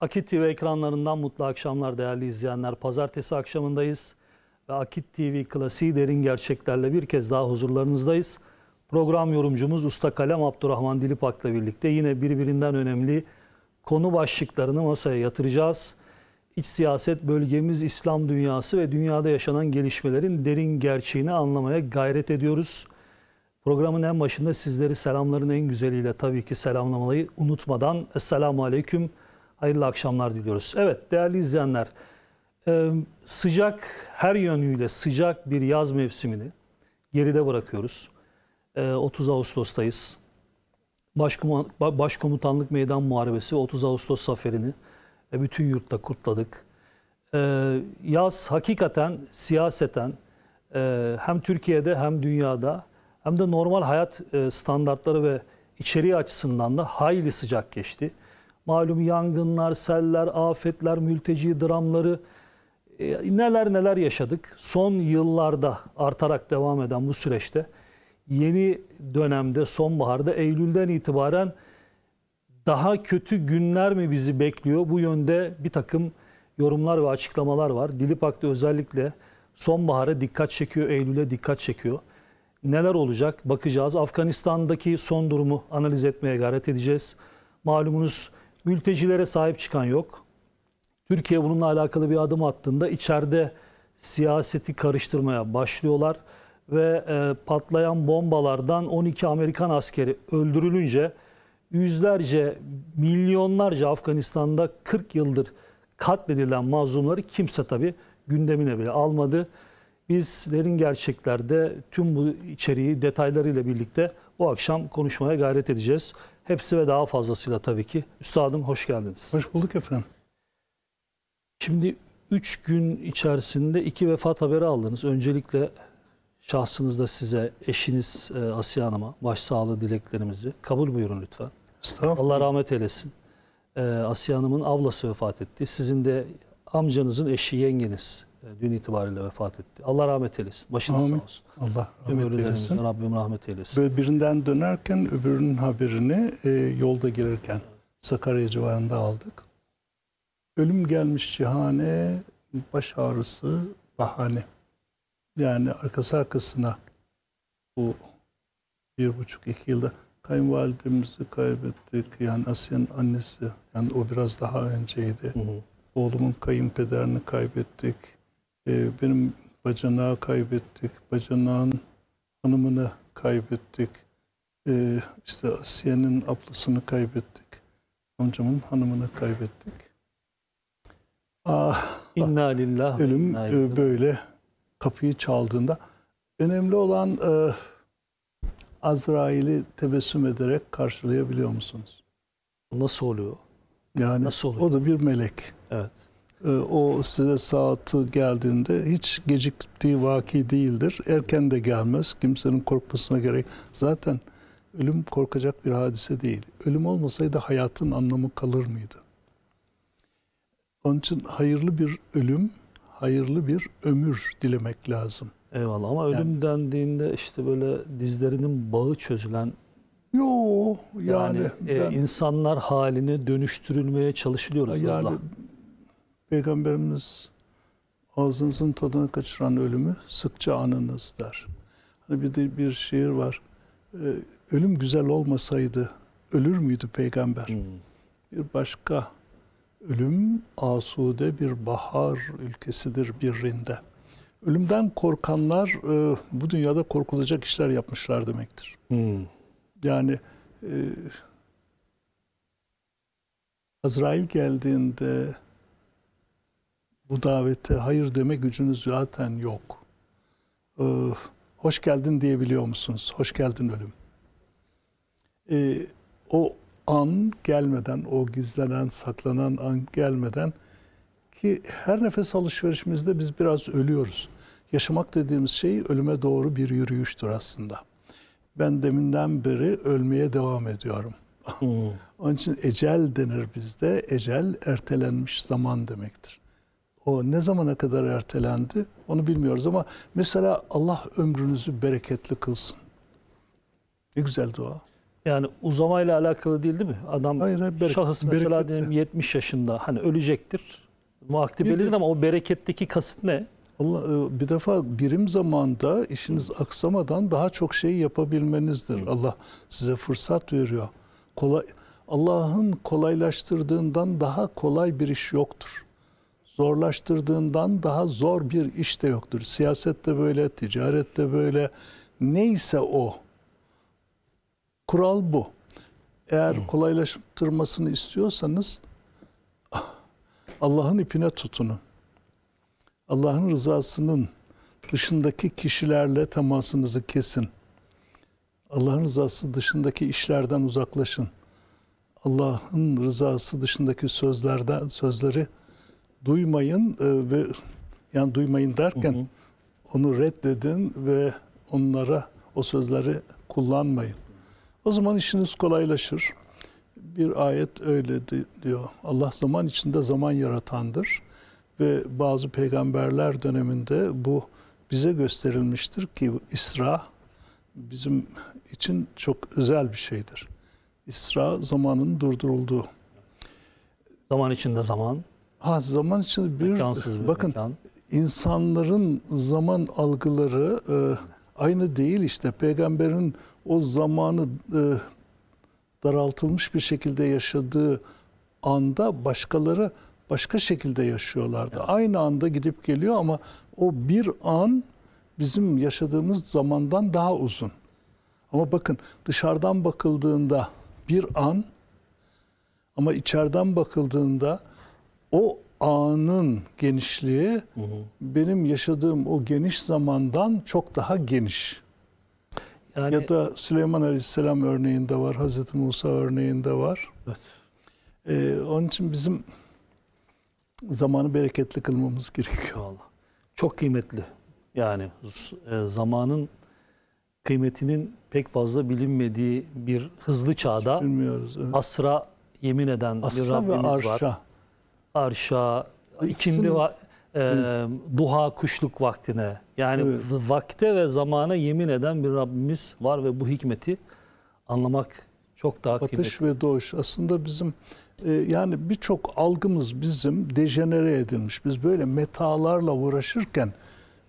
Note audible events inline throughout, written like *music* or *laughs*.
Akit TV ekranlarından mutlu akşamlar değerli izleyenler. Pazartesi akşamındayız ve Akit TV klasiği derin gerçeklerle bir kez daha huzurlarınızdayız. Program yorumcumuz Usta Kalem Abdurrahman Dilipak'la birlikte yine birbirinden önemli konu başlıklarını masaya yatıracağız. İç siyaset, bölgemiz, İslam dünyası ve dünyada yaşanan gelişmelerin derin gerçeğini anlamaya gayret ediyoruz. Programın en başında sizleri selamların en güzeliyle tabii ki selamlamayı unutmadan Esselamu Aleyküm hayırlı akşamlar diliyoruz. Evet değerli izleyenler e, sıcak her yönüyle sıcak bir yaz mevsimini geride bırakıyoruz. 30 e, Ağustos'tayız. Başkomutanlık Meydan Muharebesi 30 Ağustos zaferini e, bütün yurtta kutladık. Yaz hakikaten siyaseten hem Türkiye'de hem dünyada hem de normal hayat standartları ve içeriği açısından da hayli sıcak geçti. Malum yangınlar, seller, afetler, mülteci dramları e, neler neler yaşadık. Son yıllarda artarak devam eden bu süreçte yeni dönemde sonbaharda Eylül'den itibaren daha kötü günler mi bizi bekliyor? Bu yönde bir takım yorumlar ve açıklamalar var. Dilipak'ta özellikle sonbahara dikkat çekiyor, Eylül'e dikkat çekiyor. Neler olacak bakacağız. Afganistan'daki son durumu analiz etmeye gayret edeceğiz. Malumunuz Mültecilere sahip çıkan yok. Türkiye bununla alakalı bir adım attığında içeride siyaseti karıştırmaya başlıyorlar ve e, patlayan bombalardan 12 Amerikan askeri öldürülünce yüzlerce, milyonlarca Afganistan'da 40 yıldır katledilen mazlumları kimse tabii gündemine bile almadı. Biz Lerin Gerçekler'de tüm bu içeriği detaylarıyla birlikte bu akşam konuşmaya gayret edeceğiz. Hepsi ve daha fazlasıyla tabii ki. Üstadım hoş geldiniz. Hoş bulduk efendim. Şimdi 3 gün içerisinde iki vefat haberi aldınız. Öncelikle şahsınızda size, eşiniz e, Asiye Hanım'a başsağlığı dileklerimizi kabul buyurun lütfen. Allah rahmet eylesin. E, Asiye Hanım'ın ablası vefat etti. Sizin de amcanızın eşi, yengeniz e, dün itibariyle vefat etti. Allah rahmet eylesin. Başınız Amin. sağ olsun. Allah rahmet eylesin. Rabbim rahmet eylesin. Böyle birinden dönerken öbürünün haberini e, yolda girerken Sakarya civarında aldık. Ölüm gelmiş cihane, baş ağrısı bahane. Yani arkası arkasına bu bir buçuk iki yılda kayınvalidemizi kaybettik. Yani Asya'nın annesi. Yani o biraz daha önceydi. Hı hı. Oğlumun kayınpederini kaybettik. Ee, benim bacanağı kaybettik, bacanağın hanımını kaybettik, ee, işte Asiye'nin ablasını kaybettik, amcamın hanımını kaybettik. Ah, inna lillah. Ölüm inna e, böyle kapıyı çaldığında önemli olan e, Azrail'i tebessüm ederek karşılayabiliyor musunuz? Nasıl oluyor? Yani Nasıl oluyor? o da bir melek. Evet. Ee, o size saati geldiğinde hiç geciktiği vaki değildir. Erken de gelmez. Kimsenin korkmasına gerek. Zaten ölüm korkacak bir hadise değil. Ölüm olmasaydı hayatın anlamı kalır mıydı? Onun için hayırlı bir ölüm, hayırlı bir ömür dilemek lazım. Eyvallah ama ölüm yani, dendiğinde işte böyle dizlerinin bağı çözülen Yo yani, yani e, ben, insanlar halini dönüştürülmeye çalışılıyoruz yani, hızla. Peygamberimiz ağzınızın tadını kaçıran ölümü sıkça anınız der. Hani bir de bir şiir var. Ee, ölüm güzel olmasaydı ölür müydü peygamber? Hmm. Bir başka ölüm asude bir bahar ülkesidir birrinde. Ölümden korkanlar e, bu dünyada korkulacak işler yapmışlar demektir. Hmm. Yani e, Azrail geldiğinde bu davete hayır deme gücünüz zaten yok. Ee, hoş geldin diyebiliyor musunuz? Hoş geldin ölüm. Ee, o an gelmeden, o gizlenen, saklanan an gelmeden ki her nefes alışverişimizde biz biraz ölüyoruz. Yaşamak dediğimiz şey ölüme doğru bir yürüyüştür aslında. Ben deminden beri ölmeye devam ediyorum. Hmm. Onun için ecel denir bizde. Ecel ertelenmiş zaman demektir. O ne zamana kadar ertelendi onu bilmiyoruz ama mesela Allah ömrünüzü bereketli kılsın. Ne güzel dua. Yani uzamayla alakalı değil değil mi? Adam hayır, hayır, berek, şahıs mesela bereketli. diyelim 70 yaşında hani ölecektir. Vakti belirli ama o bereketteki kasıt ne? Allah, e, bir defa birim zamanda işiniz aksamadan daha çok şey yapabilmenizdir. Allah size fırsat veriyor. Kolay Allah'ın kolaylaştırdığından daha kolay bir iş yoktur zorlaştırdığından daha zor bir iş de yoktur. Siyasette böyle, ticarette böyle. Neyse o. Kural bu. Eğer kolaylaştırmasını istiyorsanız *laughs* Allah'ın ipine tutunun. Allah'ın rızasının dışındaki kişilerle temasınızı kesin. Allah'ın rızası dışındaki işlerden uzaklaşın. Allah'ın rızası dışındaki sözlerden sözleri duymayın e, ve yani duymayın derken hı hı. onu reddedin ve onlara o sözleri kullanmayın. O zaman işiniz kolaylaşır. Bir ayet öyle diyor. Allah zaman içinde zaman yaratandır ve bazı peygamberler döneminde bu bize gösterilmiştir ki İsra bizim için çok özel bir şeydir. İsra zamanın durdurulduğu. Zaman içinde zaman. Ha zaman için bir bir bakın mekan. insanların zaman algıları e, aynı değil işte peygamberin o zamanı e, daraltılmış bir şekilde yaşadığı anda başkaları başka şekilde yaşıyorlardı. Evet. Aynı anda gidip geliyor ama o bir an bizim yaşadığımız zamandan daha uzun. Ama bakın dışarıdan bakıldığında bir an ama içeriden bakıldığında o anın genişliği hı hı. benim yaşadığım o geniş zamandan çok daha geniş. Yani, ya da Süleyman Aleyhisselam örneğinde var, Hazreti Musa örneğinde var. Evet. Ee, onun için bizim zamanı bereketli kılmamız gerekiyor. Allah. Çok kıymetli. Yani e, zamanın kıymetinin pek fazla bilinmediği bir hızlı çağda Bilmiyoruz, evet. asra yemin eden asra bir Rabbimiz ve arşa. var arşa, ikindi va e, duha kuşluk vaktine. Yani evet. vakte ve zamana yemin eden bir Rabbimiz var ve bu hikmeti anlamak çok daha Batış kıymetli. Batış ve doğuş aslında bizim e, yani birçok algımız bizim dejenere edilmiş. Biz böyle metalarla uğraşırken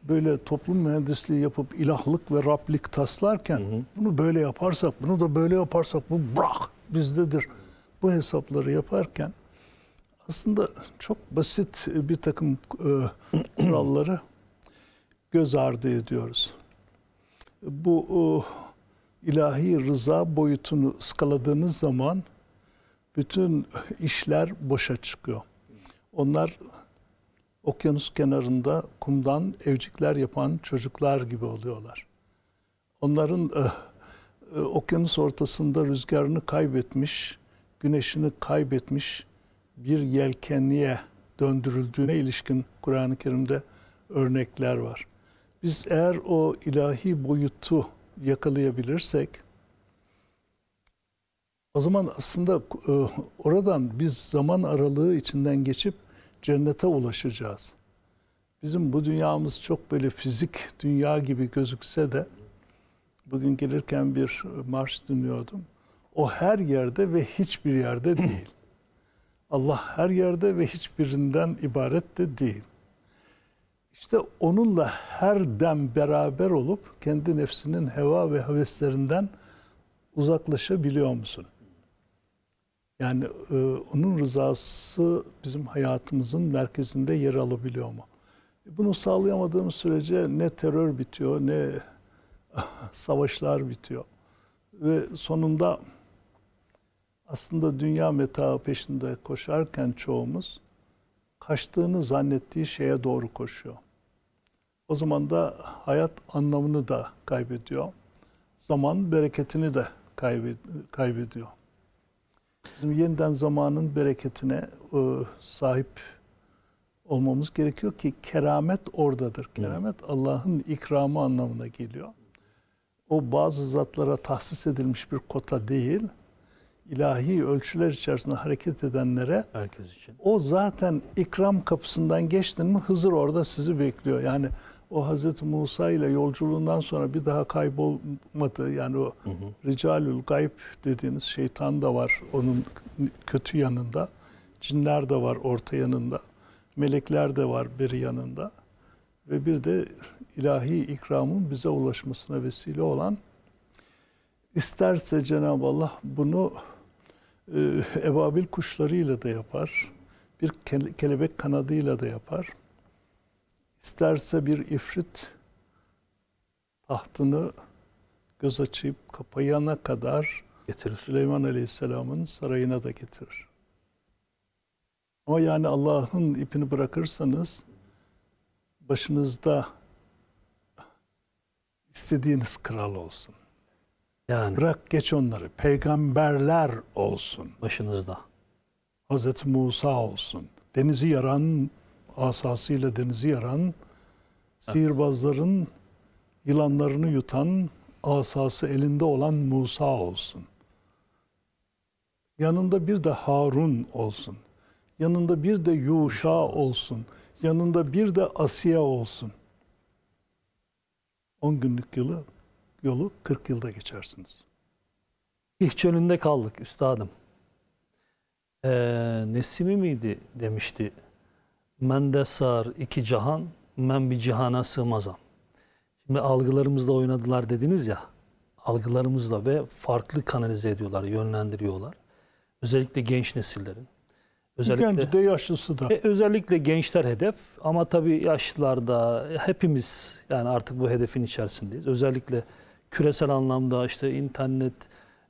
böyle toplum mühendisliği yapıp ilahlık ve Rablik taslarken hı hı. bunu böyle yaparsak, bunu da böyle yaparsak bu bırak bizdedir. Bu hesapları yaparken aslında çok basit e, bir takım e, kuralları göz ardı ediyoruz. Bu e, ilahi rıza boyutunu ıskaladığınız zaman bütün işler boşa çıkıyor. Onlar okyanus kenarında kumdan evcikler yapan çocuklar gibi oluyorlar. Onların e, e, okyanus ortasında rüzgarını kaybetmiş, güneşini kaybetmiş, bir yelkenliğe döndürüldüğüne ilişkin Kur'an-ı Kerim'de örnekler var. Biz eğer o ilahi boyutu yakalayabilirsek o zaman aslında e, oradan biz zaman aralığı içinden geçip cennete ulaşacağız. Bizim bu dünyamız çok böyle fizik dünya gibi gözükse de bugün gelirken bir marş dinliyordum. O her yerde ve hiçbir yerde değil. Allah her yerde ve hiçbirinden ibaret de değil. İşte onunla her dem beraber olup kendi nefsinin heva ve heveslerinden uzaklaşabiliyor musun? Yani e, onun rızası bizim hayatımızın merkezinde yer alabiliyor mu? E, bunu sağlayamadığımız sürece ne terör bitiyor ne *laughs* savaşlar bitiyor. Ve sonunda aslında dünya meta peşinde koşarken çoğumuz kaçtığını zannettiği şeye doğru koşuyor. O zaman da hayat anlamını da kaybediyor. Zaman bereketini de kaybediyor. Bizim yeniden zamanın bereketine ıı, sahip olmamız gerekiyor ki keramet oradadır. Keramet Allah'ın ikramı anlamına geliyor. O bazı zatlara tahsis edilmiş bir kota değil, ilahi ölçüler içerisinde hareket edenlere herkes için. O zaten ikram kapısından geçtin mi Hızır orada sizi bekliyor. Yani o Hazreti Musa ile yolculuğundan sonra bir daha kaybolmadı. Yani o hı hı. ricalül gayb dediğiniz şeytan da var onun kötü yanında. Cinler de var orta yanında. Melekler de var bir yanında. Ve bir de ilahi ikramın bize ulaşmasına vesile olan isterse Cenab-ı Allah bunu e, *laughs* ebabil kuşlarıyla da yapar. Bir kelebek kanadıyla da yapar. İsterse bir ifrit tahtını göz açıp kapayana kadar getirir. Süleyman Aleyhisselam'ın sarayına da getirir. Ama yani Allah'ın ipini bırakırsanız başınızda istediğiniz kral olsun. Yani. Bırak geç onları. Peygamberler olsun. Başınızda. Hazreti Musa olsun. Denizi yaran, asasıyla denizi yaran, sihirbazların yılanlarını yutan, asası elinde olan Musa olsun. Yanında bir de Harun olsun. Yanında bir de Yuşa olsun. Yanında bir de Asiye olsun. 10 günlük yılı yolu 40 yılda geçersiniz. İlk çölünde kaldık üstadım. Ee, Nesimi miydi demişti. Mende sar iki cihan, men bir cihana sığmazam. Şimdi algılarımızla oynadılar dediniz ya. Algılarımızla ve farklı kanalize ediyorlar, yönlendiriyorlar. Özellikle genç nesillerin. Özellikle, Genci de yaşlısı da. E, özellikle gençler hedef ama tabii yaşlılarda hepimiz yani artık bu hedefin içerisindeyiz. Özellikle küresel anlamda işte internet,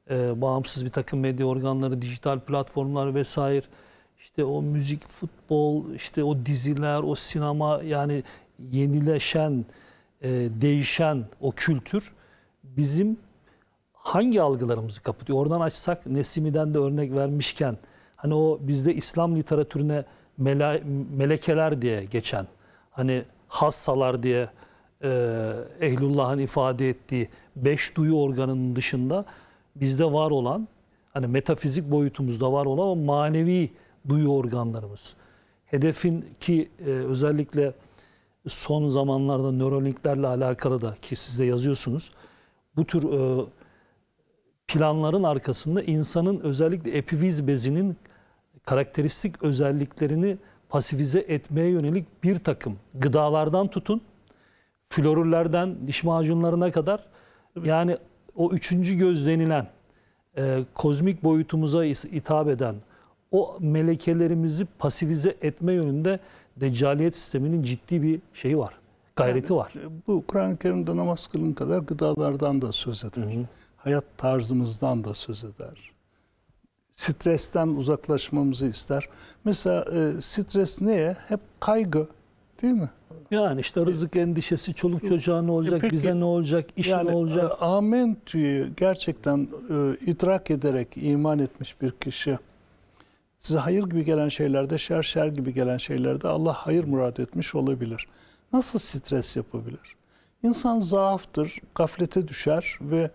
e, bağımsız bir takım medya organları, dijital platformlar vesaire işte o müzik, futbol, işte o diziler, o sinema yani yenileşen, e, değişen o kültür bizim hangi algılarımızı kapatıyor? Oradan açsak Nesimi'den de örnek vermişken hani o bizde İslam literatürüne mele, melekeler diye geçen hani hassalar diye e, Ehlullah'ın ifade ettiği beş duyu organının dışında bizde var olan hani metafizik boyutumuzda var olan ama manevi duyu organlarımız. Hedefin ki e, özellikle son zamanlarda nörolinklerle alakalı da ki siz de yazıyorsunuz. Bu tür e, planların arkasında insanın özellikle epiviz bezinin karakteristik özelliklerini pasifize etmeye yönelik bir takım gıdalardan tutun, florürlerden diş macunlarına kadar yani o üçüncü göz denilen, e, kozmik boyutumuza hitap eden, o melekelerimizi pasivize etme yönünde deccaliyet sisteminin ciddi bir şeyi var. Gayreti yani, var. E, bu Kur'an-ı Kerim'de namaz kılın kadar gıdalardan da söz eder. Hı hı. Hayat tarzımızdan da söz eder. Stresten uzaklaşmamızı ister. Mesela e, stres neye? Hep kaygı değil mi? Yani işte rızık e, endişesi, çoluk e, çocuğa ne olacak, e, Peki, bize ne olacak, iş yani, ne olacak? Amen gerçekten e, idrak ederek iman etmiş bir kişi size hayır gibi gelen şeylerde, şer şer gibi gelen şeylerde Allah hayır murat etmiş olabilir. Nasıl stres yapabilir? İnsan zaaftır, gaflete düşer ve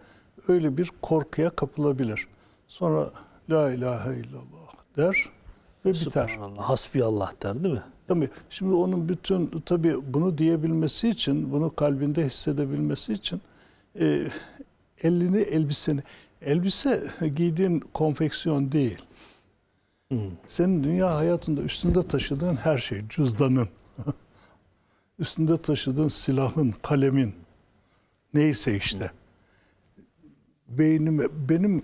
öyle bir korkuya kapılabilir. Sonra la ilahe illallah der ve biter. Hasbi Allah der değil mi? Tabii şimdi onun bütün tabii bunu diyebilmesi için, bunu kalbinde hissedebilmesi için e, elini, elbiseni. Elbise giydiğin konfeksiyon değil. Senin dünya hayatında üstünde taşıdığın her şey, cüzdanın, *laughs* üstünde taşıdığın silahın, kalemin, neyse işte. Beynim, benim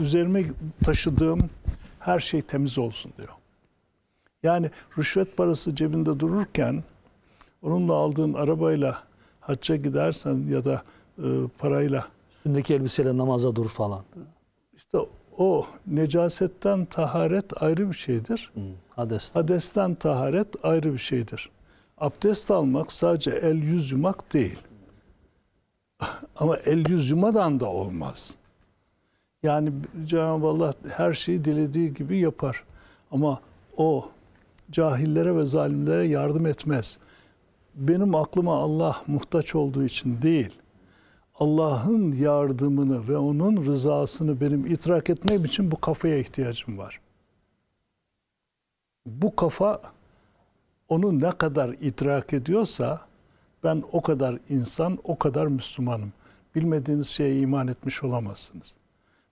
üzerime taşıdığım her şey temiz olsun diyor. Yani rüşvet parası cebinde dururken onunla aldığın arabayla hacca gidersen ya da e, parayla üstündeki elbiseyle namaza dur falan. İşte o necasetten taharet ayrı bir şeydir. Hmm, hadesten. hadesten taharet ayrı bir şeydir. Abdest almak sadece el yüz yumak değil. *laughs* Ama el yüz yumadan da olmaz. Yani Cenab-ı Allah her şeyi dilediği gibi yapar. Ama o cahillere ve zalimlere yardım etmez. Benim aklıma Allah muhtaç olduğu için değil, Allah'ın yardımını ve onun rızasını benim itirak etmem için bu kafaya ihtiyacım var. Bu kafa onu ne kadar itirak ediyorsa ben o kadar insan, o kadar Müslümanım. Bilmediğiniz şeye iman etmiş olamazsınız.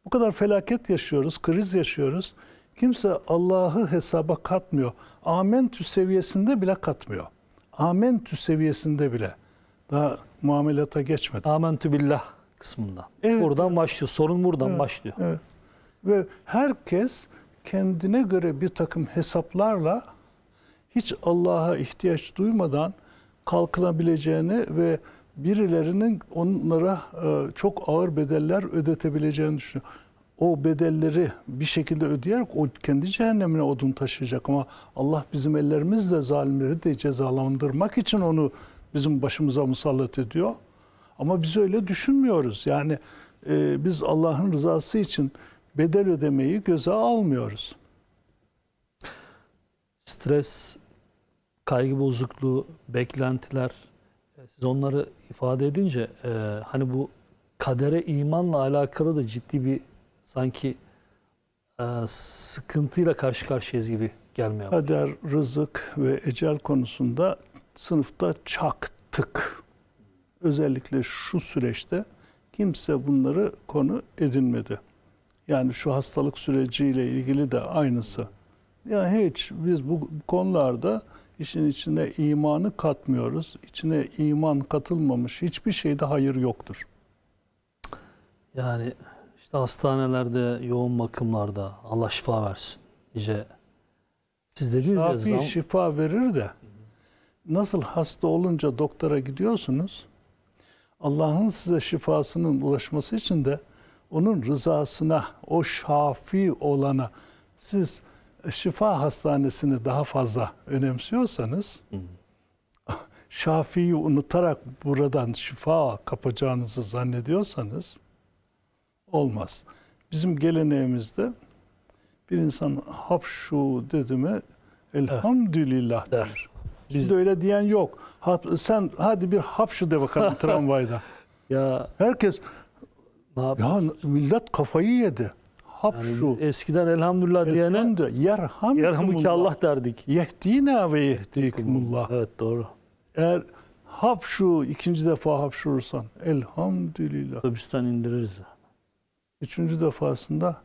Bu kadar felaket yaşıyoruz, kriz yaşıyoruz. Kimse Allah'ı hesaba katmıyor amentü seviyesinde bile katmıyor. Amentü seviyesinde bile daha muamelata geçmedi. Amentü billah kısmından. Evet, buradan evet. başlıyor. Sorun buradan evet, başlıyor. Evet. Ve herkes kendine göre bir takım hesaplarla hiç Allah'a ihtiyaç duymadan kalkınabileceğini ve birilerinin onlara e, çok ağır bedeller ödetebileceğini düşünüyor o bedelleri bir şekilde ödeyerek o kendi cehennemine odun taşıyacak ama Allah bizim ellerimizle zalimleri de cezalandırmak için onu bizim başımıza musallat ediyor. Ama biz öyle düşünmüyoruz. Yani e, biz Allah'ın rızası için bedel ödemeyi göze almıyoruz. Stres, kaygı bozukluğu, beklentiler, e, siz onları ifade edince e, hani bu kadere imanla alakalı da ciddi bir sanki e, sıkıntıyla karşı karşıyayız gibi gelmeye başladı. Kader, rızık ve ecel konusunda sınıfta çaktık. Özellikle şu süreçte kimse bunları konu edinmedi. Yani şu hastalık süreciyle ilgili de aynısı. Yani hiç biz bu konularda işin içine imanı katmıyoruz. İçine iman katılmamış hiçbir şeyde hayır yoktur. Yani işte hastanelerde, yoğun bakımlarda Allah şifa versin. Nice siz dediniz Şafi ya zam... şifa verir de nasıl hasta olunca doktora gidiyorsunuz? Allah'ın size şifasının ulaşması için de onun rızasına, o şafi olana siz şifa hastanesini daha fazla önemsiyorsanız hı hı. *laughs* şafiyi unutarak buradan şifa kapacağınızı zannediyorsanız olmaz. Bizim geleneğimizde bir insan hapşu dedi mi elhamdülillah der. Bizde öyle diyen yok. sen hadi bir hapşu de bakalım *laughs* tramvayda. ya herkes ne ya millet kafayı yedi. Hapşu. Yani eskiden elhamdülillah diyene Elhamdü, yerham yerhamuki Allah derdik. Yehdina ve yehdikumullah. Evet doğru. Eğer hapşu ikinci defa hapşurursan elhamdülillah. Otobüsten indiririz. Üçüncü defasında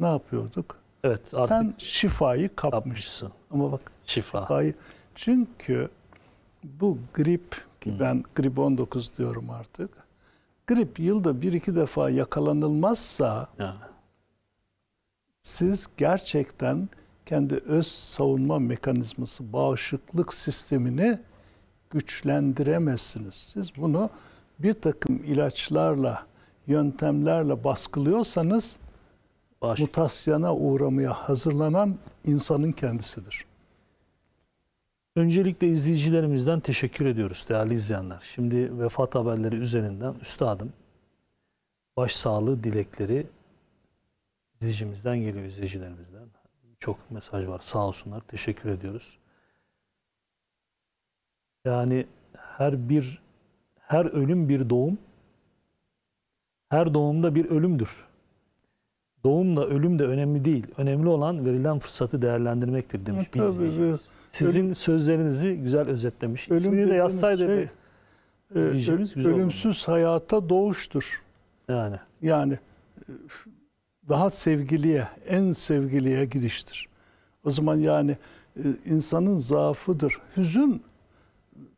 ne yapıyorduk? Evet. Artık Sen şifayı kapmışsın. Ama bak Şifa. şifayı. Çünkü bu grip ki ben grip 19 diyorum artık. Grip yılda bir iki defa yakalanılmazsa yani. siz gerçekten kendi öz savunma mekanizması, bağışıklık sistemini güçlendiremezsiniz. Siz bunu bir takım ilaçlarla yöntemlerle baskılıyorsanız Baş. mutasyona uğramaya hazırlanan insanın kendisidir. Öncelikle izleyicilerimizden teşekkür ediyoruz değerli izleyenler. Şimdi vefat haberleri üzerinden üstadım başsağlığı dilekleri izleyicimizden geliyor izleyicilerimizden. Çok mesaj var sağ olsunlar teşekkür ediyoruz. Yani her bir her ölüm bir doğum her doğumda bir ölümdür. Doğum da ölüm de önemli değil. Önemli olan verilen fırsatı değerlendirmektir demiş evet, bir izleyici. Sizin ölüm, sözlerinizi güzel özetlemiş. Ölüm İsmini de yazsaydı şey, bir e, güzel Ölümsüz olurdu. hayata doğuştur. Yani. Yani e, daha sevgiliye, en sevgiliye giriştir. O zaman yani e, insanın zaafıdır. Hüzün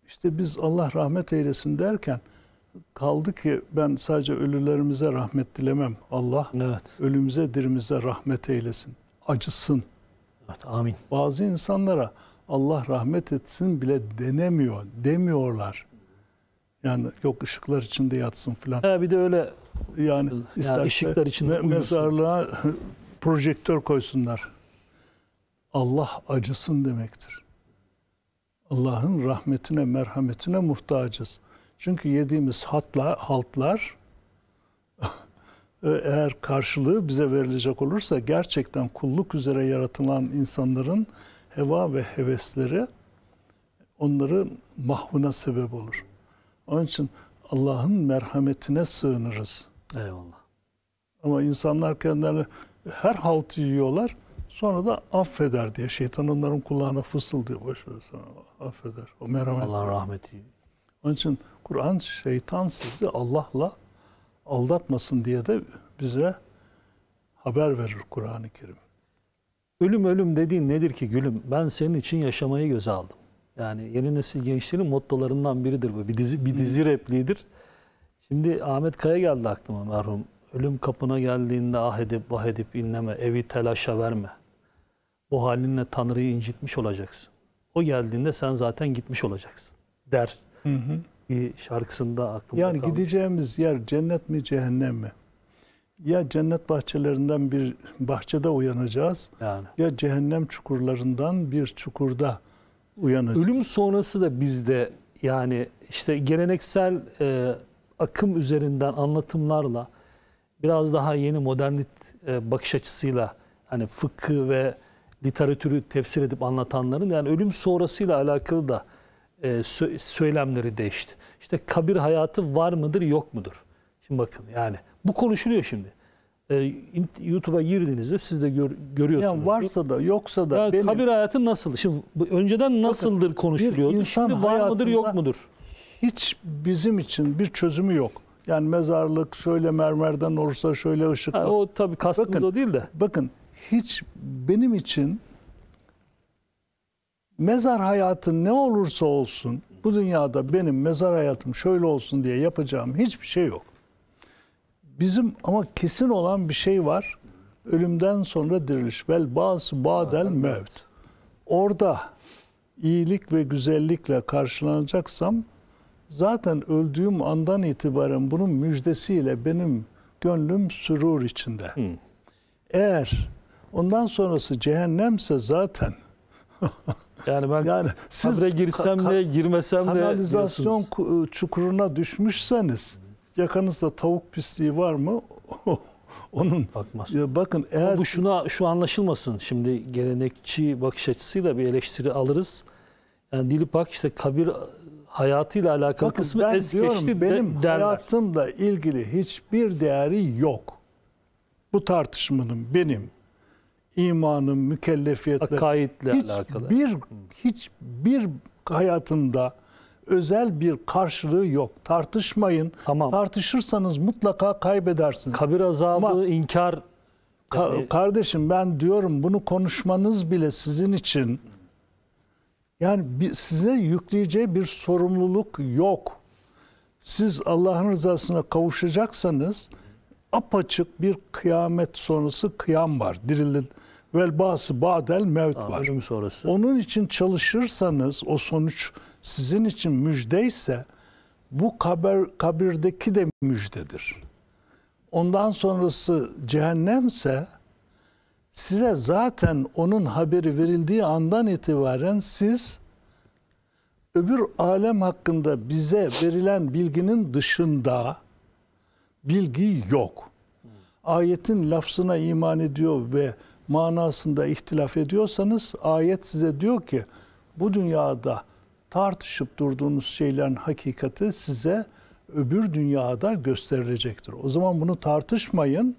işte biz Allah rahmet eylesin derken Kaldı ki ben sadece ölülerimize rahmet dilemem Allah. Evet. Ölümüze dirimize rahmet eylesin. Acısın. Evet, amin. Bazı insanlara Allah rahmet etsin bile denemiyor, demiyorlar. Yani yok ışıklar içinde yatsın falan. Ha bir de öyle yani yani ışıklar içinde me- mezarlığa *laughs* projektör koysunlar. Allah acısın demektir. Allah'ın rahmetine, merhametine muhtacız. Çünkü yediğimiz hatla, haltlar *laughs* eğer karşılığı bize verilecek olursa gerçekten kulluk üzere yaratılan insanların heva ve hevesleri onları mahvına sebep olur. Onun için Allah'ın merhametine sığınırız. Eyvallah. Ama insanlar kendilerini her haltı yiyorlar. Sonra da affeder diye şeytan onların kulağına fısıldıyor. Boş sana affeder. O merhamet. Allah rahmeti. Onun için Kur'an şeytan sizi Allah'la aldatmasın diye de bize haber verir Kur'an-ı Kerim. Ölüm ölüm dediğin nedir ki gülüm? Ben senin için yaşamayı göze aldım. Yani yeni nesil gençlerin mottolarından biridir bu. Bir dizi, bir dizi hmm. repliğidir. Şimdi Ahmet Kaya geldi aklıma merhum. Ölüm kapına geldiğinde ah edip bah edip inleme, evi telaşa verme. Bu halinle Tanrı'yı incitmiş olacaksın. O geldiğinde sen zaten gitmiş olacaksın der. Hı hı bir şarkısında aklımda Yani kalmış. gideceğimiz yer cennet mi cehennem mi? Ya cennet bahçelerinden bir bahçede uyanacağız yani. ya cehennem çukurlarından bir çukurda uyanacağız. Ölüm sonrası da bizde yani işte geleneksel e, akım üzerinden anlatımlarla biraz daha yeni modernit e, bakış açısıyla hani fıkı ve literatürü tefsir edip anlatanların yani ölüm sonrasıyla alakalı da e, söylemleri değişti. İşte kabir hayatı var mıdır yok mudur? Şimdi bakın yani bu konuşuluyor şimdi. E, YouTube'a girdiğinizde siz de gör, görüyorsunuz. Yani varsa da yoksa da. Ya benim... Kabir hayatı nasıl? Şimdi önceden nasıldır bakın, konuşuluyordu. Şimdi var mıdır yok mudur? Hiç bizim için bir çözümü yok. Yani mezarlık şöyle mermerden olursa şöyle ışık. Ha, o tabii kastımız bakın, o değil de. Bakın hiç benim için mezar hayatın ne olursa olsun bu dünyada benim mezar hayatım şöyle olsun diye yapacağım hiçbir şey yok. Bizim ama kesin olan bir şey var. Ölümden sonra diriliş vel bazı badel mevt. Orada iyilik ve güzellikle karşılanacaksam zaten öldüğüm andan itibaren bunun müjdesiyle benim gönlüm sürur içinde. Eğer ondan sonrası cehennemse zaten *laughs* Yani ben yani siz girsem ka- de girmesem kanalizasyon de kanalizasyon ıı, çukuruna düşmüşseniz yakanızda tavuk pisliği var mı? *laughs* Onun bakmaz. Ya bakın eğer bu şuna şu anlaşılmasın. Şimdi gelenekçi bakış açısıyla bir eleştiri alırız. Yani bak işte kabir hayatıyla alakalı bakın, kısmı ben es diyorum, geçti benim de, hayatımla ilgili hiçbir değeri yok. Bu tartışmanın benim imanın mükellefiyetle akaidle hiç alakalı. Bir hiçbir hayatında özel bir karşılığı yok. Tartışmayın. Tamam. Tartışırsanız mutlaka kaybedersiniz. Kabir azabı Ama, inkar ka- kardeşim ben diyorum bunu konuşmanız bile sizin için yani size yükleyeceği bir sorumluluk yok. Siz Allah'ın rızasına kavuşacaksanız apaçık bir kıyamet sonrası kıyam var. Dirildi vel bası badel mevt Aa, var. Ölüm sonrası. Onun için çalışırsanız o sonuç sizin için müjdeyse bu kabir, kabirdeki de müjdedir. Ondan sonrası cehennemse size zaten onun haberi verildiği andan itibaren siz öbür alem hakkında bize verilen bilginin dışında bilgi yok. Ayetin lafzına iman ediyor ve manasında ihtilaf ediyorsanız ayet size diyor ki bu dünyada tartışıp durduğunuz şeylerin hakikati size öbür dünyada gösterilecektir. O zaman bunu tartışmayın.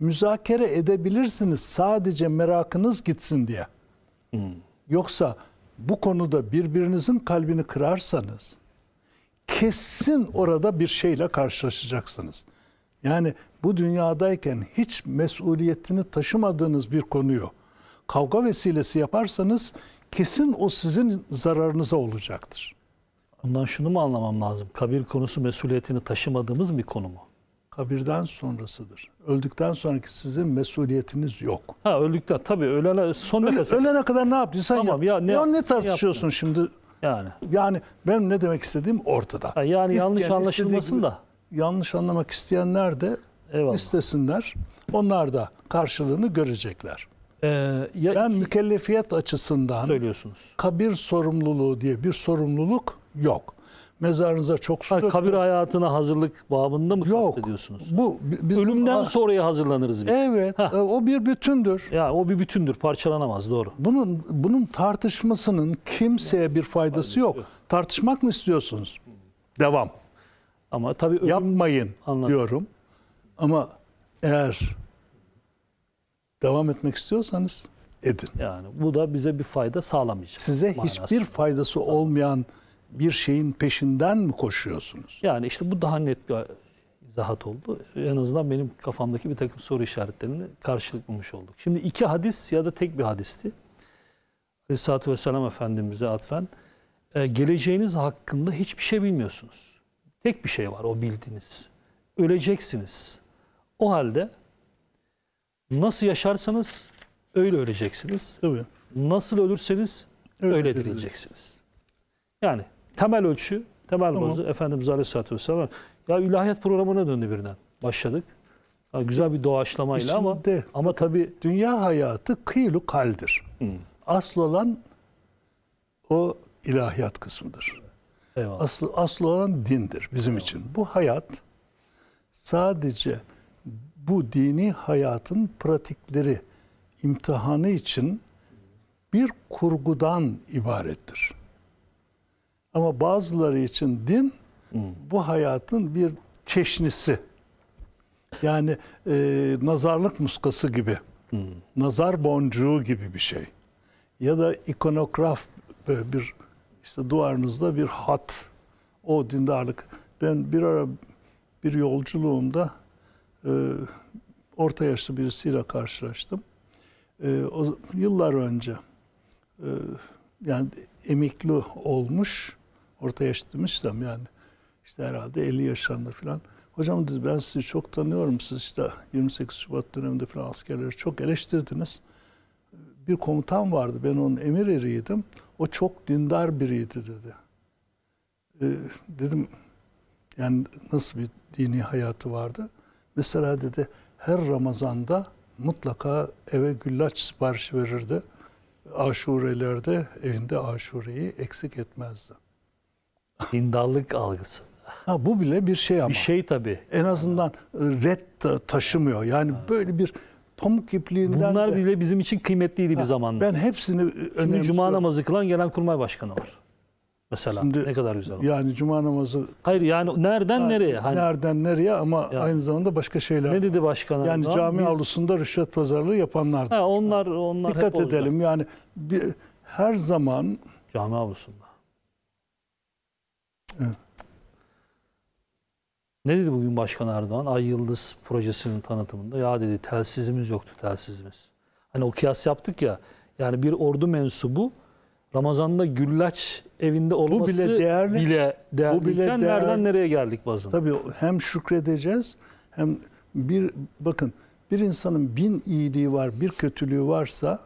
Müzakere edebilirsiniz sadece merakınız gitsin diye. Hmm. Yoksa bu konuda birbirinizin kalbini kırarsanız kesin orada bir şeyle karşılaşacaksınız. Yani bu dünyadayken hiç mesuliyetini taşımadığınız bir konuyu kavga vesilesi yaparsanız kesin o sizin zararınıza olacaktır. Bundan şunu mu anlamam lazım? Kabir konusu mesuliyetini taşımadığımız bir konu mu? Kabirden sonrasıdır. Öldükten sonraki sizin mesuliyetiniz yok. Ha öldükten tabii ölene son Öl, nefes. Ölene kadar ne yaptıysan tamam, yap. Ya, ne, ya ne tartışıyorsun yaptın? şimdi? Yani. Yani ben ne demek istediğim ortada. Ha, yani İsteyen, yanlış anlaşılmasın da yanlış anlamak isteyenler de Eyvallah. istesinler. Onlar da karşılığını görecekler. Ee, ya ben iki, mükellefiyet açısından söylüyorsunuz. kabir sorumluluğu diye bir sorumluluk yok. Mezarınıza çok su ha, Kabir hayatına hazırlık babında mı yok, kastediyorsunuz? Bu, bizim, Ölümden sonraya hazırlanırız biz. Evet. Heh. E, o bir bütündür. Ya O bir bütündür. Parçalanamaz. Doğru. Bunun, bunun tartışmasının kimseye bir faydası yok. Tartışmak mı istiyorsunuz? Devam. Ama tabii ölüm... yapmayın Anladım. diyorum. Ama eğer devam etmek istiyorsanız edin. Yani bu da bize bir fayda sağlamayacak. Size manasında. hiçbir faydası olmayan bir şeyin peşinden mi koşuyorsunuz? Yani işte bu daha net bir izahat oldu. En azından benim kafamdaki bir takım soru işaretlerini karşılık bulmuş olduk. Şimdi iki hadis ya da tek bir hadisti. Aleyhisselatü Vesselam Efendimiz'e atfen e, geleceğiniz hakkında hiçbir şey bilmiyorsunuz. Tek bir şey var o bildiğiniz. Öleceksiniz. O halde nasıl yaşarsanız öyle öleceksiniz. Tabii. Nasıl ölürseniz öyle, öyle dirileceksiniz. Yani temel ölçü, temel tamam. bazı Efendimiz Aleyhisselatü Vesselam. Ya ilahiyat programına döndü birden. Başladık. Ha, güzel bir doğaçlamayla İçinde, ama ama tabi dünya hayatı kıyılı kaldır. Hmm. Asıl olan o ilahiyat kısmıdır. Eyvallah. Asıl, asıl olan dindir bizim Eyvallah. için. Bu hayat sadece bu dini hayatın pratikleri imtihanı için bir kurgudan ibarettir. Ama bazıları için din bu hayatın bir çeşnisi. Yani e, nazarlık muskası gibi. Nazar boncuğu gibi bir şey. Ya da ikonograf bir işte duvarınızda bir hat. O dindarlık. Ben bir ara bir yolculuğumda e, orta yaşlı birisiyle karşılaştım. E, o, yıllar önce e, yani emekli olmuş, orta yaşlı demiştim yani işte herhalde 50 yaşlarında falan. Hocam dedi ben sizi çok tanıyorum. Siz işte 28 Şubat döneminde falan askerleri çok eleştirdiniz. E, bir komutan vardı. Ben onun emir eriydim o çok dindar biriydi dedi. E, dedim yani nasıl bir dini hayatı vardı? Mesela dedi her Ramazan'da mutlaka eve güllaç siparişi verirdi. Aşurelerde evinde aşureyi eksik etmezdi. Dindarlık algısı. Ha, bu bile bir şey ama. Bir şey tabii. En azından ha. red taşımıyor. Yani böyle bir pamuk ipliğinden... Bunlar bile bizim için kıymetliydi ha, bir zamanda. Ben hepsini önemsiyorum. Şimdi cuma namazı kılan gelen kurmay başkanı var. Mesela Şimdi, ne kadar güzel. Olur. Yani cuma namazı... Hayır yani nereden ha, nereye? Hani, nereden nereye ama yani, aynı zamanda başka şeyler. Ne dedi başkan? Yani cami biz, avlusunda rüşvet pazarlığı yapanlar. Ha, onlar, onlar Dikkat hep edelim olacak. yani bir, her zaman... Cami avlusunda. Evet. Ne dedi bugün Başkan Erdoğan? Ay Yıldız projesinin tanıtımında. Ya dedi telsizimiz yoktu telsizimiz. Hani o kıyas yaptık ya. Yani bir ordu mensubu Ramazan'da güllaç evinde olması bu bile değerli. Bile değerli bu bile değerli. nereden nereye geldik bazında? Tabii hem şükredeceğiz hem bir bakın bir insanın bin iyiliği var, bir kötülüğü varsa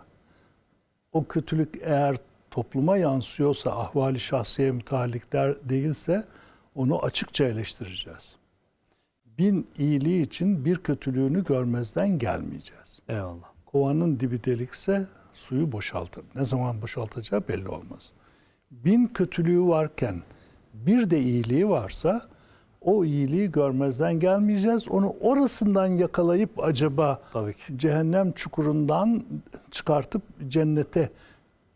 o kötülük eğer topluma yansıyorsa, ahvali şahsiye mütalik değilse onu açıkça eleştireceğiz bin iyiliği için bir kötülüğünü görmezden gelmeyeceğiz. Eyvallah. Kovanın dibi delikse suyu boşaltır. Ne zaman boşaltacağı belli olmaz. Bin kötülüğü varken bir de iyiliği varsa o iyiliği görmezden gelmeyeceğiz. Onu orasından yakalayıp acaba Tabii ki. cehennem çukurundan çıkartıp cennete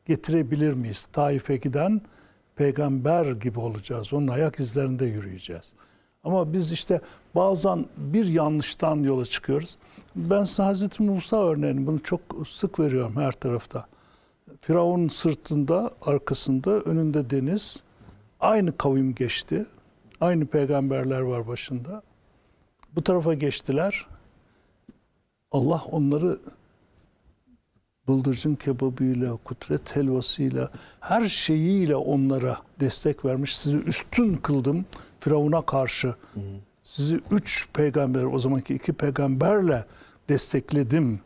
getirebilir miyiz? Taif'e giden peygamber gibi olacağız. Onun ayak izlerinde yürüyeceğiz. Ama biz işte bazen bir yanlıştan yola çıkıyoruz. Ben size Hazreti Musa örneğini bunu çok sık veriyorum her tarafta. Firavun'un sırtında, arkasında, önünde deniz. Aynı kavim geçti. Aynı peygamberler var başında. Bu tarafa geçtiler. Allah onları bıldırcın kebabıyla, kutret helvasıyla, her şeyiyle onlara destek vermiş. Sizi üstün kıldım Firavun'a karşı. Hı sizi üç peygamber, o zamanki iki peygamberle destekledim